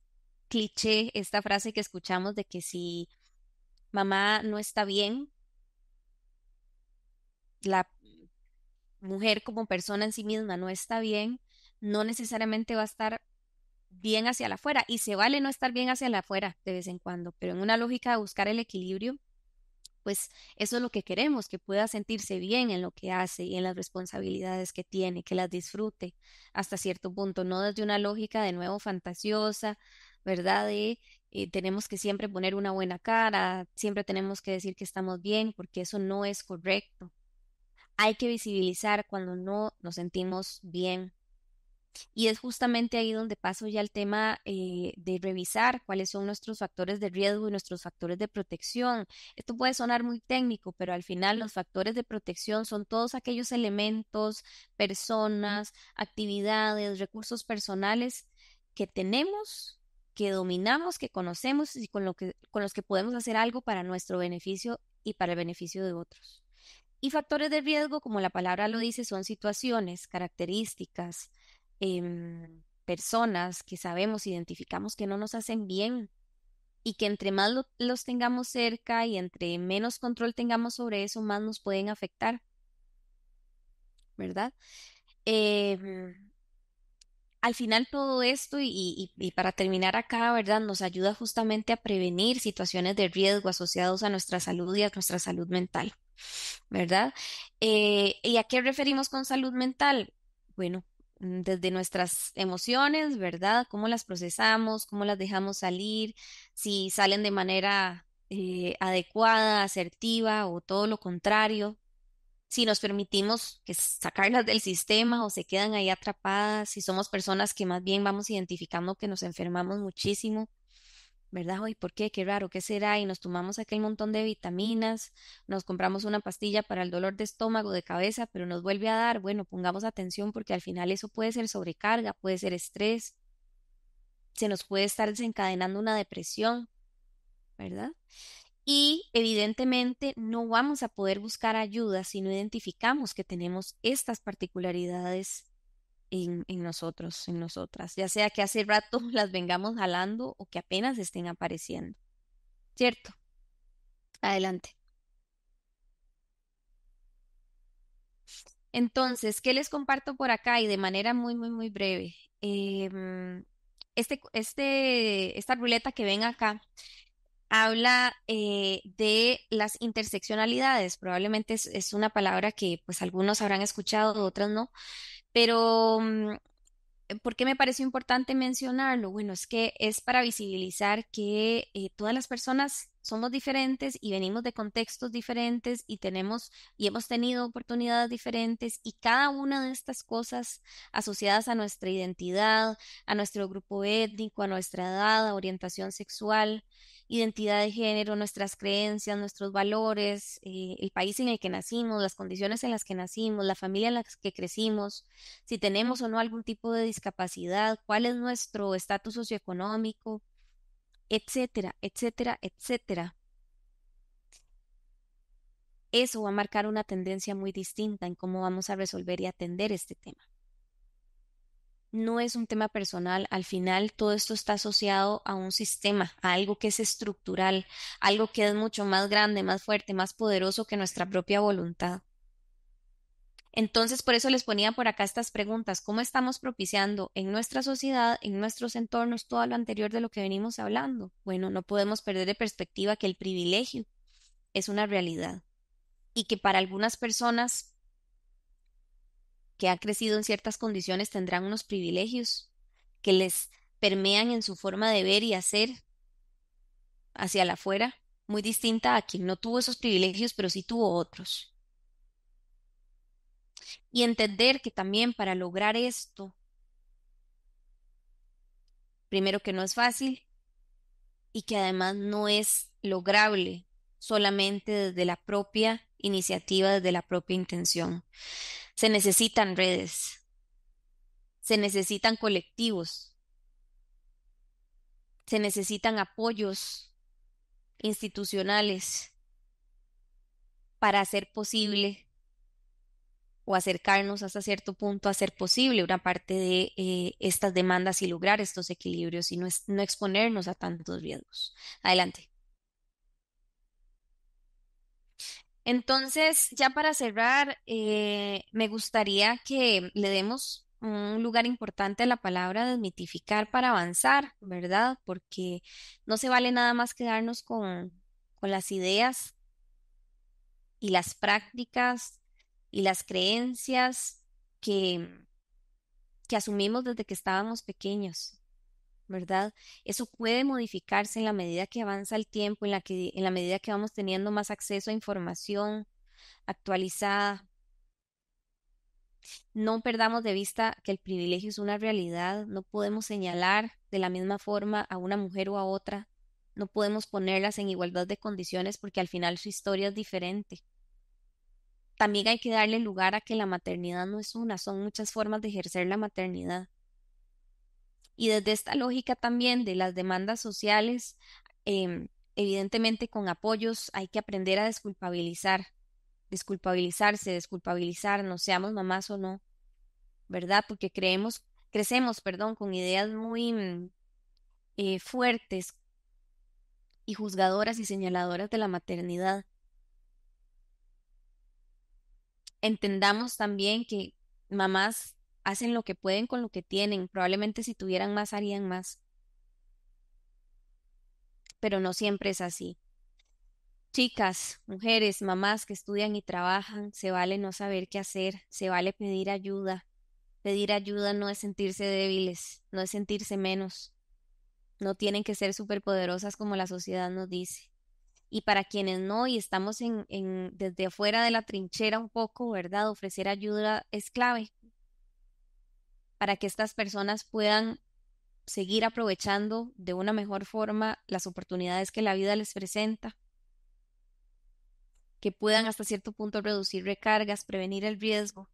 Speaker 2: cliché esta frase que escuchamos de que si mamá no está bien, la mujer como persona en sí misma no está bien, no necesariamente va a estar bien hacia la afuera y se vale no estar bien hacia la afuera de vez en cuando, pero en una lógica de buscar el equilibrio, pues eso es lo que queremos, que pueda sentirse bien en lo que hace y en las responsabilidades que tiene, que las disfrute hasta cierto punto, no desde una lógica de nuevo fantasiosa, ¿verdad? De eh, tenemos que siempre poner una buena cara, siempre tenemos que decir que estamos bien, porque eso no es correcto. Hay que visibilizar cuando no nos sentimos bien, y es justamente ahí donde paso ya al tema eh, de revisar cuáles son nuestros factores de riesgo y nuestros factores de protección. Esto puede sonar muy técnico, pero al final los factores de protección son todos aquellos elementos, personas, actividades, recursos personales que tenemos, que dominamos, que conocemos y con, lo que, con los que podemos hacer algo para nuestro beneficio y para el beneficio de otros. Y factores de riesgo, como la palabra lo dice, son situaciones, características, Em, personas que sabemos, identificamos que no nos hacen bien y que entre más los tengamos cerca y entre menos control tengamos sobre eso, más nos pueden afectar. ¿Verdad? Em, al final todo esto y, para terminar acá, ¿verdad? Nos ayuda justamente a prevenir situaciones de riesgo asociados a nuestra salud y a nuestra salud mental, ¿verdad? Eh, ¿Y a qué referimos con salud mental? Bueno, Mm, desde nuestras emociones, ¿verdad? Cómo las procesamos, cómo las dejamos salir, si salen de manera eh, adecuada, asertiva o todo lo contrario, si nos permitimos que pues, sacarlas del sistema o se quedan ahí atrapadas, si somos personas que más bien vamos identificando que nos enfermamos muchísimo. ¿verdad? Hoy, ¿por qué? Qué raro, ¿qué será? Y nos tomamos aquel montón de vitaminas, nos compramos una pastilla para el dolor de estómago, de cabeza, pero nos vuelve a dar, bueno, pongamos atención porque al final eso puede ser sobrecarga, puede ser estrés, se nos puede estar desencadenando una depresión, ¿verdad? Y evidentemente no vamos a poder buscar ayuda si no identificamos que tenemos estas particularidades en, nosotros, en nosotras, ya sea que hace rato las vengamos jalando o que apenas estén apareciendo. ¿Cierto? Adelante. Entonces, ¿qué les comparto por acá? Y de manera muy, muy, muy breve. Em, este, este, esta ruleta que ven acá habla eh, de las interseccionalidades. Probablemente es, una palabra que pues algunos habrán escuchado, otras no, pero, mm, eh, ¿por qué me pareció importante mencionarlo? Bueno, es que es para visibilizar que eh, todas las personas somos diferentes y venimos de contextos diferentes y tenemos y hemos tenido oportunidades diferentes y cada una de estas cosas asociadas a nuestra identidad, a nuestro grupo étnico, a nuestra edad, a orientación sexual, identidad de género, nuestras creencias, nuestros valores, eh, el país en el que nacimos, las condiciones en las que nacimos, la familia en la que crecimos, si tenemos o no algún tipo de discapacidad, cuál es nuestro estatus socioeconómico, etcétera, etcétera, etcétera. Eso va a marcar una tendencia muy distinta en cómo vamos a resolver y atender este tema no es un tema personal. Al final, todo esto está asociado a un sistema, a algo que es estructural, algo que es mucho más grande, más fuerte, más poderoso que nuestra propia voluntad. Entonces, por eso les ponía por acá estas preguntas. ¿Cómo estamos propiciando en nuestra sociedad, en nuestros entornos, todo lo anterior de lo que venimos hablando? Bueno, no podemos perder de perspectiva que el privilegio es una realidad y que para algunas personas que ha crecido en ciertas condiciones tendrán unos privilegios que les permean en su forma de ver y hacer hacia la afuera, muy distinta a quien no tuvo esos privilegios, pero sí tuvo otros. Y entender que también para lograr esto, primero que no es fácil y que además no es lograble solamente desde la propia iniciativa, desde la propia intención, se necesitan redes, se necesitan colectivos, se necesitan apoyos institucionales para hacer posible o acercarnos hasta cierto punto a hacer posible una parte de eh, estas demandas y lograr estos equilibrios y no exponernos a tantos riesgos. Adelante. Entonces, ya para cerrar, eh, me gustaría que le demos un lugar importante a la palabra desmitificar para avanzar, ¿verdad? Porque no se vale nada más quedarnos con, con las ideas y las prácticas y las creencias que, que asumimos desde que estábamos pequeños. ¿verdad? Eso puede modificarse en la medida que avanza el tiempo, en la, que, en la medida que vamos teniendo más acceso a información actualizada. No perdamos de vista que el privilegio es una realidad, no podemos señalar de la misma forma a una mujer o a otra, no podemos ponerlas en igualdad de condiciones porque al final su historia es diferente. También hay que darle lugar a que la maternidad no es una, son muchas formas de ejercer la maternidad y desde esta lógica también de las demandas sociales, em, evidentemente con apoyos hay que aprender a desculpabilizar, desculpabilizarse, desculpabilizarnos, seamos mamás o no, ¿verdad? Porque creemos, crecemos, perdón, con ideas muy mm, eh, fuertes y juzgadoras y señaladoras de la maternidad. Entendamos también que mamás hacen lo que pueden con lo que tienen. Probablemente si tuvieran más, harían más. Pero no siempre es así. Chicas, mujeres, mamás que estudian y trabajan, se vale no saber qué hacer, se vale pedir ayuda. Pedir ayuda no es sentirse débiles, no es sentirse menos. No tienen que ser superpoderosas como la sociedad nos dice. Y para quienes no, y estamos en, desde afuera de la trinchera un poco, ¿verdad? Ofrecer ayuda es clave para que estas personas puedan seguir aprovechando de una mejor forma las oportunidades que la vida les presenta, que puedan hasta cierto punto reducir recargas, prevenir el riesgo.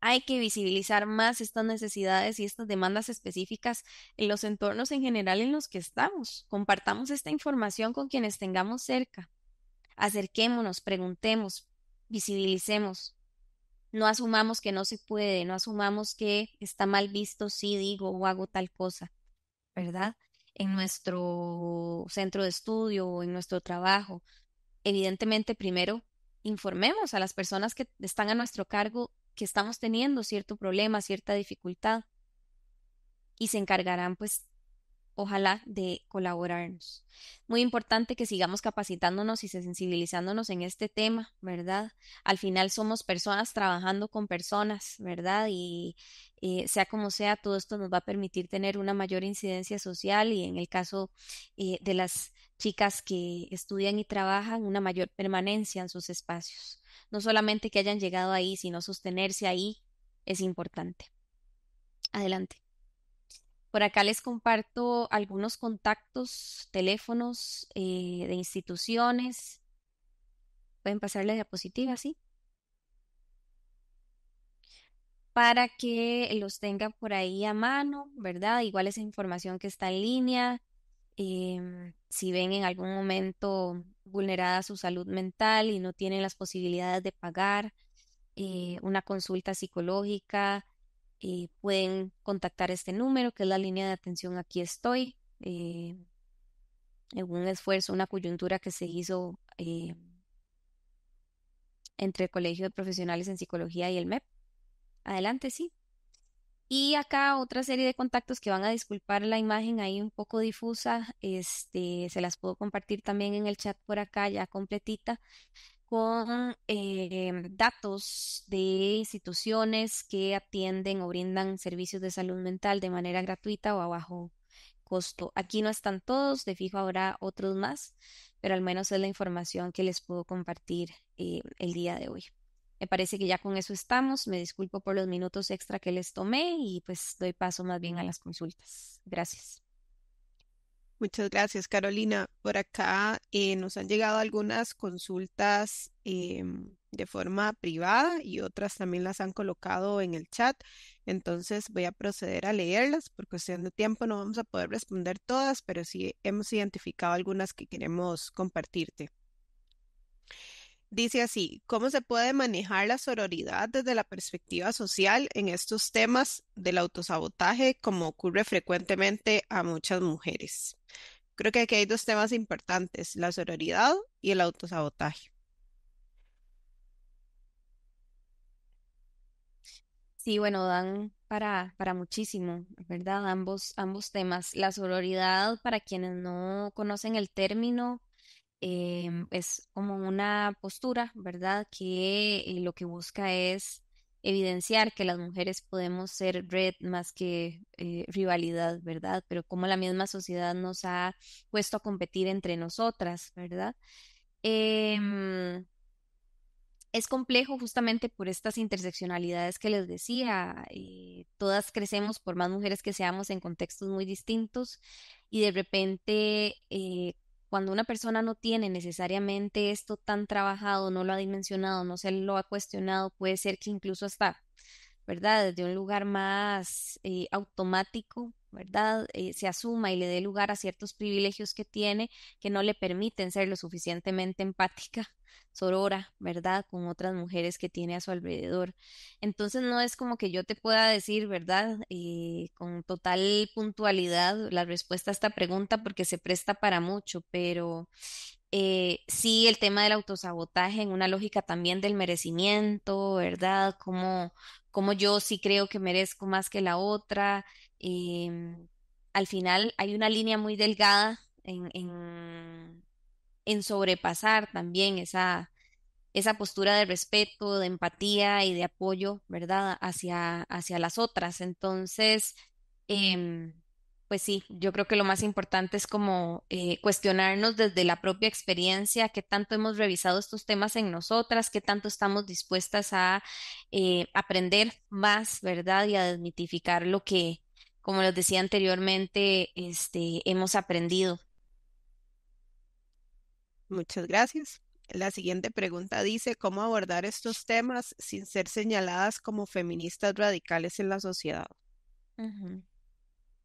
Speaker 2: Hay que visibilizar más estas necesidades y estas demandas específicas en los entornos en general en los que estamos. Compartamos esta información con quienes tengamos cerca. Acerquémonos, preguntemos, visibilicemos, no asumamos que no se puede, no asumamos que está mal visto si digo o hago tal cosa, ¿verdad? En nuestro centro de estudio o en nuestro trabajo. Evidentemente, primero, informemos a las personas que están a nuestro cargo que estamos teniendo cierto problema, cierta dificultad. Y se encargarán, pues, ojalá, de colaborarnos. Muy importante que sigamos capacitándonos y sensibilizándonos en este tema, ¿verdad? Al final somos personas trabajando con personas, ¿verdad? Y eh, sea como sea, todo esto nos va a permitir tener una mayor incidencia social y en el caso eh, de las chicas que estudian y trabajan, una mayor permanencia en sus espacios. No solamente que hayan llegado ahí, sino sostenerse ahí es importante. Adelante. Por acá les comparto algunos contactos, teléfonos eh, de instituciones. Pueden pasar la diapositiva, ¿sí? Para que los tengan por ahí a mano, ¿verdad? Igual esa información que está en línea. Em, si ven en algún momento vulnerada su salud mental y no tienen las posibilidades de pagar eh, una consulta psicológica, pueden contactar este número, que es la línea de atención Aquí estoy. Eh, en un esfuerzo, una coyuntura que se hizo eh, entre el Colegio de Profesionales en Psicología y el MEP. Adelante, sí. Y acá otra serie de contactos que van a disculpar la imagen ahí un poco difusa, este, se las puedo compartir también en el chat por acá ya completita, con eh, datos de instituciones que atienden o brindan servicios de salud mental de manera gratuita o a bajo costo. Aquí no están todos, de fijo habrá otros más, pero al menos es la información que les puedo compartir eh, el día de hoy. Me parece que ya con eso estamos. Me disculpo por los minutos extra que les tomé y pues doy paso más bien a las consultas.
Speaker 3: Gracias. Muchas gracias, Carolina. Por acá eh, nos han llegado algunas consultas em, de forma privada y otras también las han colocado en el chat. Entonces voy a proceder a leerlas. Por cuestión de tiempo no vamos a poder responder todas, pero sí hemos identificado algunas que queremos compartirte. Dice así, ¿cómo se puede manejar la sororidad desde la perspectiva social en estos temas del autosabotaje como ocurre frecuentemente a muchas mujeres? Creo que aquí hay dos temas importantes, la sororidad y el autosabotaje.
Speaker 2: Sí, bueno, dan para, para muchísimo, ¿verdad? Ambos, ambos temas. La sororidad, para quienes no conocen el término, Em, es como una postura, ¿verdad? Que eh, lo que busca es evidenciar que las mujeres podemos ser red más que eh, rivalidad, ¿verdad? Pero como la misma sociedad nos ha puesto a competir entre nosotras, ¿verdad? Em, es complejo justamente por estas interseccionalidades que les decía. Eh, todas crecemos, por más mujeres que seamos, en contextos muy distintos y de repente cuando una persona no tiene necesariamente esto tan trabajado, no lo ha dimensionado, no se lo ha cuestionado, puede ser que incluso hasta ¿verdad? Desde un lugar más eh, automático, ¿verdad? Eh, se asuma y le dé lugar a ciertos privilegios que tiene que no le permiten ser lo suficientemente empática, sorora, ¿verdad? Con otras mujeres que tiene a su alrededor. Entonces no es como que yo te pueda decir, ¿verdad? Eh, con total puntualidad la respuesta a esta pregunta porque se presta para mucho, pero eh, sí el tema del autosabotaje en una lógica también del merecimiento, ¿verdad? Como como yo sí creo que merezco más que la otra. Em, al final hay una línea muy delgada en, sobrepasar también esa, esa postura de respeto, de empatía y de apoyo, ¿verdad? Hacia, hacia las otras. Entonces, pues sí, yo creo que lo más importante es como eh, cuestionarnos desde la propia experiencia, qué tanto hemos revisado estos temas en nosotras, qué tanto estamos dispuestas a eh, aprender más, ¿verdad? Y a desmitificar lo que, como les decía anteriormente,
Speaker 3: este, hemos aprendido. Muchas gracias. La siguiente pregunta dice, ¿cómo abordar estos temas sin ser señaladas como feministas radicales en la sociedad?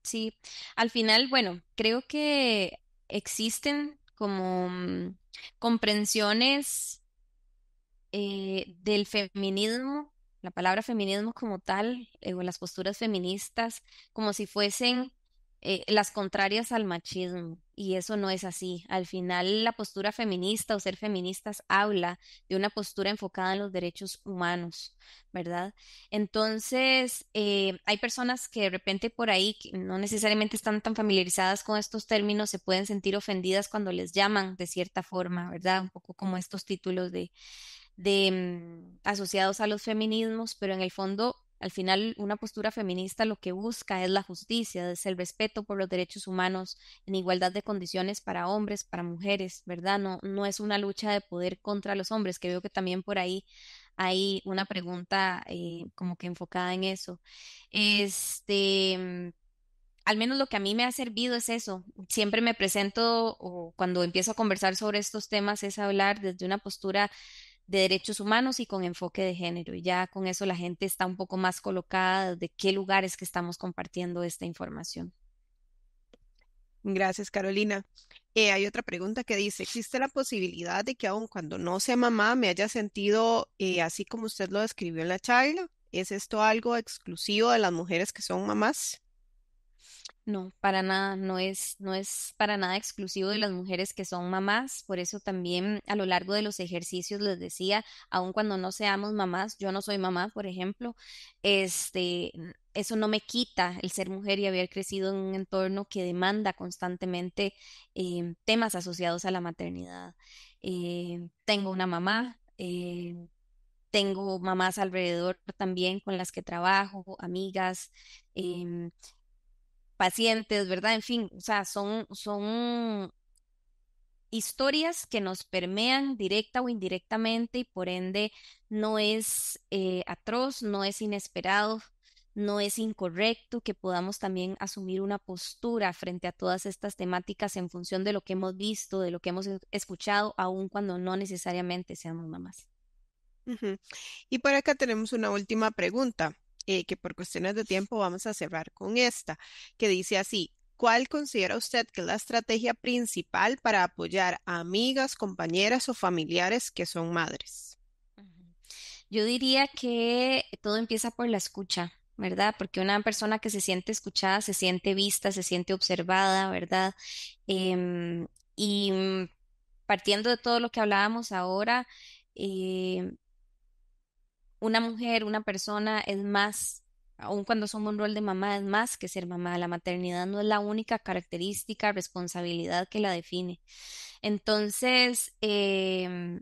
Speaker 3: Sí,
Speaker 2: al final, bueno, creo que existen como mm, comprensiones eh, del feminismo, la palabra feminismo como tal, eh, o las posturas feministas, como si fuesen eh, las contrarias al machismo y eso no es así. Al final la postura feminista o ser feministas habla de una postura enfocada en los derechos humanos, ¿verdad? Entonces, eh, hay personas que de repente por ahí no necesariamente están tan familiarizadas con estos términos, se pueden sentir ofendidas cuando les llaman de cierta forma, ¿verdad? Un poco como estos títulos de, de mm, asociados a los feminismos, pero en el fondo al final, una postura feminista lo que busca es la justicia, es el respeto por los derechos humanos en igualdad de condiciones para hombres, para mujeres, ¿verdad? No, no es una lucha de poder contra los hombres, que veo que también por ahí hay una pregunta eh, como que enfocada en eso. Este, mm, al menos lo que a mí me ha servido es eso. Siempre me presento o cuando empiezo a conversar sobre estos temas es hablar desde una postura de derechos humanos y con enfoque de género. Y ya con eso la gente está un poco más colocada de qué lugares que estamos compartiendo esta información.
Speaker 3: Gracias, Carolina. Eh, hay otra pregunta que dice, ¿existe la posibilidad de que aun cuando no sea mamá me haya sentido eh, así como usted lo describió en la charla? ¿Es esto algo exclusivo de las mujeres que son mamás? No,
Speaker 2: para nada, no es, no es para nada exclusivo de las mujeres que son mamás, por eso también a lo largo de los ejercicios les decía, aun cuando no seamos mamás, yo no soy mamá, por ejemplo, este, eso no me quita el ser mujer y haber crecido en un entorno que demanda constantemente eh, temas asociados a la maternidad. Eh, tengo una mamá, eh, tengo mamás alrededor también con las que trabajo, amigas, em, pacientes, ¿verdad? En fin, o sea, son, son historias que nos permean directa o indirectamente y por ende no es eh, atroz, no es inesperado, no es incorrecto que podamos también asumir una postura frente a todas estas temáticas en función de lo que hemos visto, de lo que hemos escuchado, aun cuando no necesariamente seamos mamás.
Speaker 3: Y por acá tenemos una última pregunta. Eh, que por cuestiones de tiempo vamos a cerrar con esta, que dice así, ¿cuál considera usted que es la estrategia principal para apoyar a amigas, compañeras o familiares que son madres?
Speaker 2: Yo diría que todo empieza por la escucha, ¿verdad? Porque una persona que se siente escuchada, se siente vista, se siente observada, ¿verdad? Em, y mm, partiendo de todo lo que hablábamos ahora, eh, una mujer, una persona es más, aun cuando somos un rol de mamá, es más que ser mamá. La maternidad no es la única característica, responsabilidad que la define. Entonces, eh,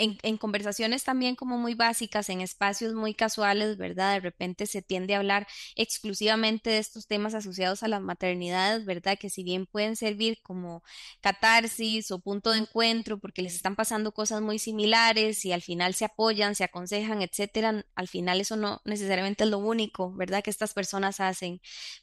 Speaker 2: en, conversaciones también como muy básicas, en espacios muy casuales, ¿verdad? De repente se tiende a hablar exclusivamente de estos temas asociados a las maternidades, ¿verdad? Que si bien pueden servir como catarsis o punto de encuentro, porque les están pasando cosas muy similares y al final se apoyan, se aconsejan, etcétera, al final eso no necesariamente es lo único, ¿verdad? Que estas personas hacen.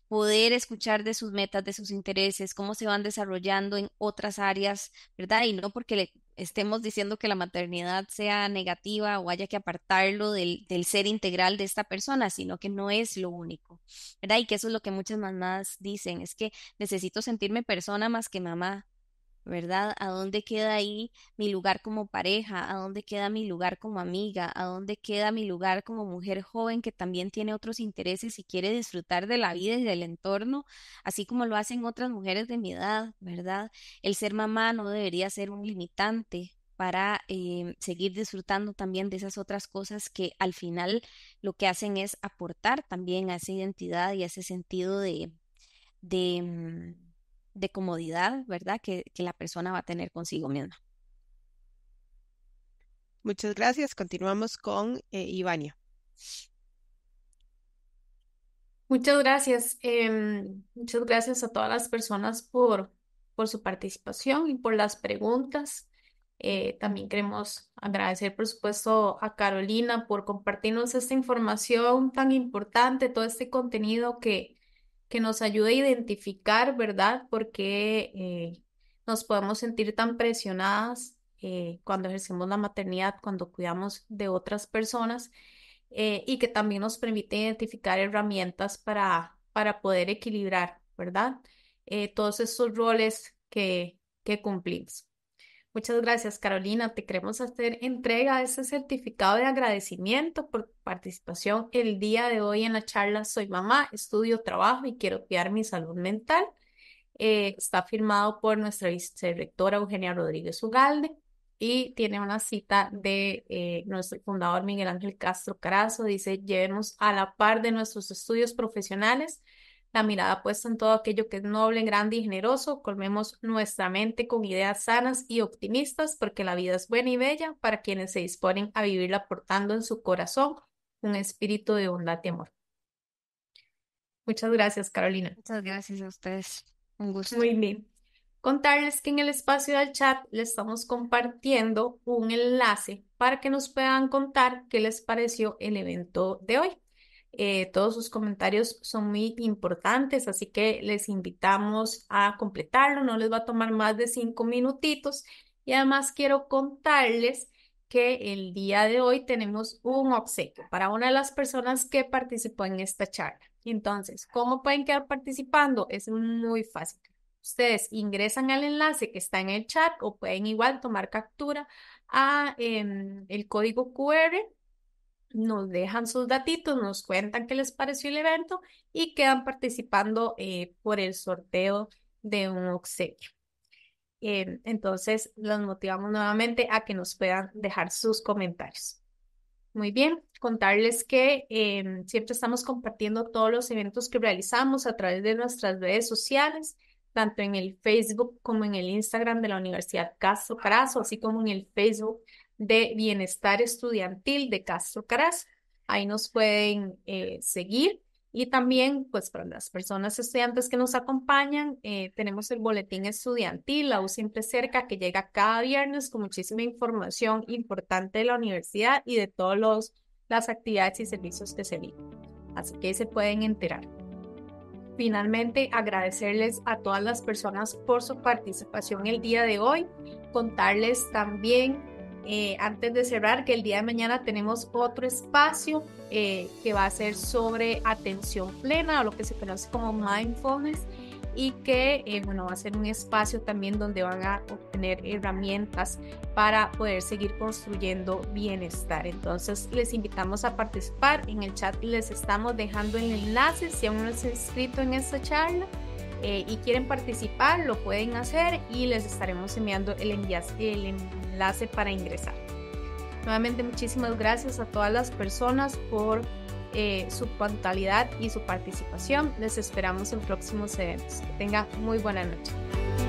Speaker 2: Poder escuchar de sus metas, de sus intereses, cómo se van desarrollando en otras áreas, ¿verdad? Y no porque le estemos diciendo que la maternidad sea negativa o haya que apartarlo del, ser integral de esta persona, sino que no es lo único, ¿verdad? Y que eso es lo que muchas mamás dicen, es que necesito sentirme persona más que mamá, ¿verdad? ¿A dónde queda ahí mi lugar como pareja? ¿A dónde queda mi lugar como amiga? ¿A dónde queda mi lugar como mujer joven que también tiene otros intereses y quiere disfrutar de la vida y del entorno, así como lo hacen otras mujeres de mi edad, ¿verdad? El ser mamá no debería ser un limitante para eh, seguir disfrutando también de esas otras cosas que al final lo que hacen es aportar también a esa identidad y a ese sentido de, de mm, de comodidad, ¿verdad? Que, la persona va a tener consigo misma.
Speaker 3: Muchas gracias. Continuamos con eh, Ivania. Muchas gracias. Em,
Speaker 1: muchas gracias a todas las personas por, por su participación y por las preguntas. Eh, también queremos agradecer, por supuesto, a Carolina por compartirnos esta información tan importante, todo este contenido que, que nos ayude a identificar, ¿verdad? Porque eh, nos podemos sentir tan presionadas eh, cuando ejercemos la maternidad, cuando cuidamos de otras personas, eh, y que también nos permite identificar herramientas para, para poder equilibrar, ¿verdad? todos esos roles que, que cumplimos. Muchas gracias, Carolina. Te queremos hacer entrega de ese certificado de agradecimiento por tu participación el día de hoy en la charla Soy mamá, estudio, trabajo y quiero cuidar mi salud mental. Eh, está firmado por nuestra vicerectora Eugenia Rodríguez Ugalde y tiene una cita de eh, nuestro fundador Miguel Ángel Castro Carazo. Dice, llevemos a la par de nuestros estudios profesionales la mirada puesta en todo aquello que es noble, grande y generoso, colmemos nuestra mente con ideas sanas y optimistas, porque la vida es buena y bella para quienes se disponen a vivirla portando en su corazón un espíritu de bondad y amor. Muchas gracias, Carolina. Muchas gracias a ustedes. Un gusto. Muy bien. Contarles que en el espacio del chat le estamos compartiendo un enlace para que nos puedan contar qué les pareció el evento de hoy. Eh, todos sus comentarios son muy importantes, así que les invitamos a completarlo. No les va a tomar más de cinco minutitos. Y además quiero contarles que el día de hoy tenemos un obsequio para una de las personas que participó en esta charla. Entonces, ¿cómo pueden quedar participando? Es muy fácil. Ustedes ingresan al enlace que está en el chat o pueden igual tomar captura a em, el código QR nos dejan sus datitos, nos cuentan qué les pareció el evento y quedan participando eh, por el sorteo de un obsequio. Eh, entonces, los motivamos nuevamente a que nos puedan dejar sus comentarios. Muy bien, contarles que em, siempre estamos compartiendo todos los eventos que realizamos a través de nuestras redes sociales, tanto en el Facebook como en el Instagram de la Universidad Caso Craso, así como en el Facebook de Bienestar Estudiantil de Castro Caraz. Ahí nos pueden eh, seguir. Y también, pues para las personas estudiantes que nos acompañan, eh, tenemos el boletín estudiantil, la U Siempre Cerca, que llega cada viernes con muchísima información importante de la universidad y de todas las actividades y servicios que se viven. Así que se pueden enterar. Finalmente, agradecerles a todas las personas por su participación el día de hoy, contarles también eh, antes de cerrar, que el día de mañana tenemos otro espacio eh, que va a ser sobre atención plena o lo que se conoce como mindfulness y que eh, bueno, va a ser un espacio también donde van a obtener herramientas para poder seguir construyendo bienestar. Entonces les invitamos a participar. En el chat les estamos dejando el enlace si aún no se inscrito en esta charla. y quieren participar, lo pueden hacer y les estaremos enviando el, enlace el enlace para ingresar. Nuevamente muchísimas gracias a todas las personas por eh, su puntualidad y su participación. Les esperamos en próximos eventos. Que tenga muy buena noche.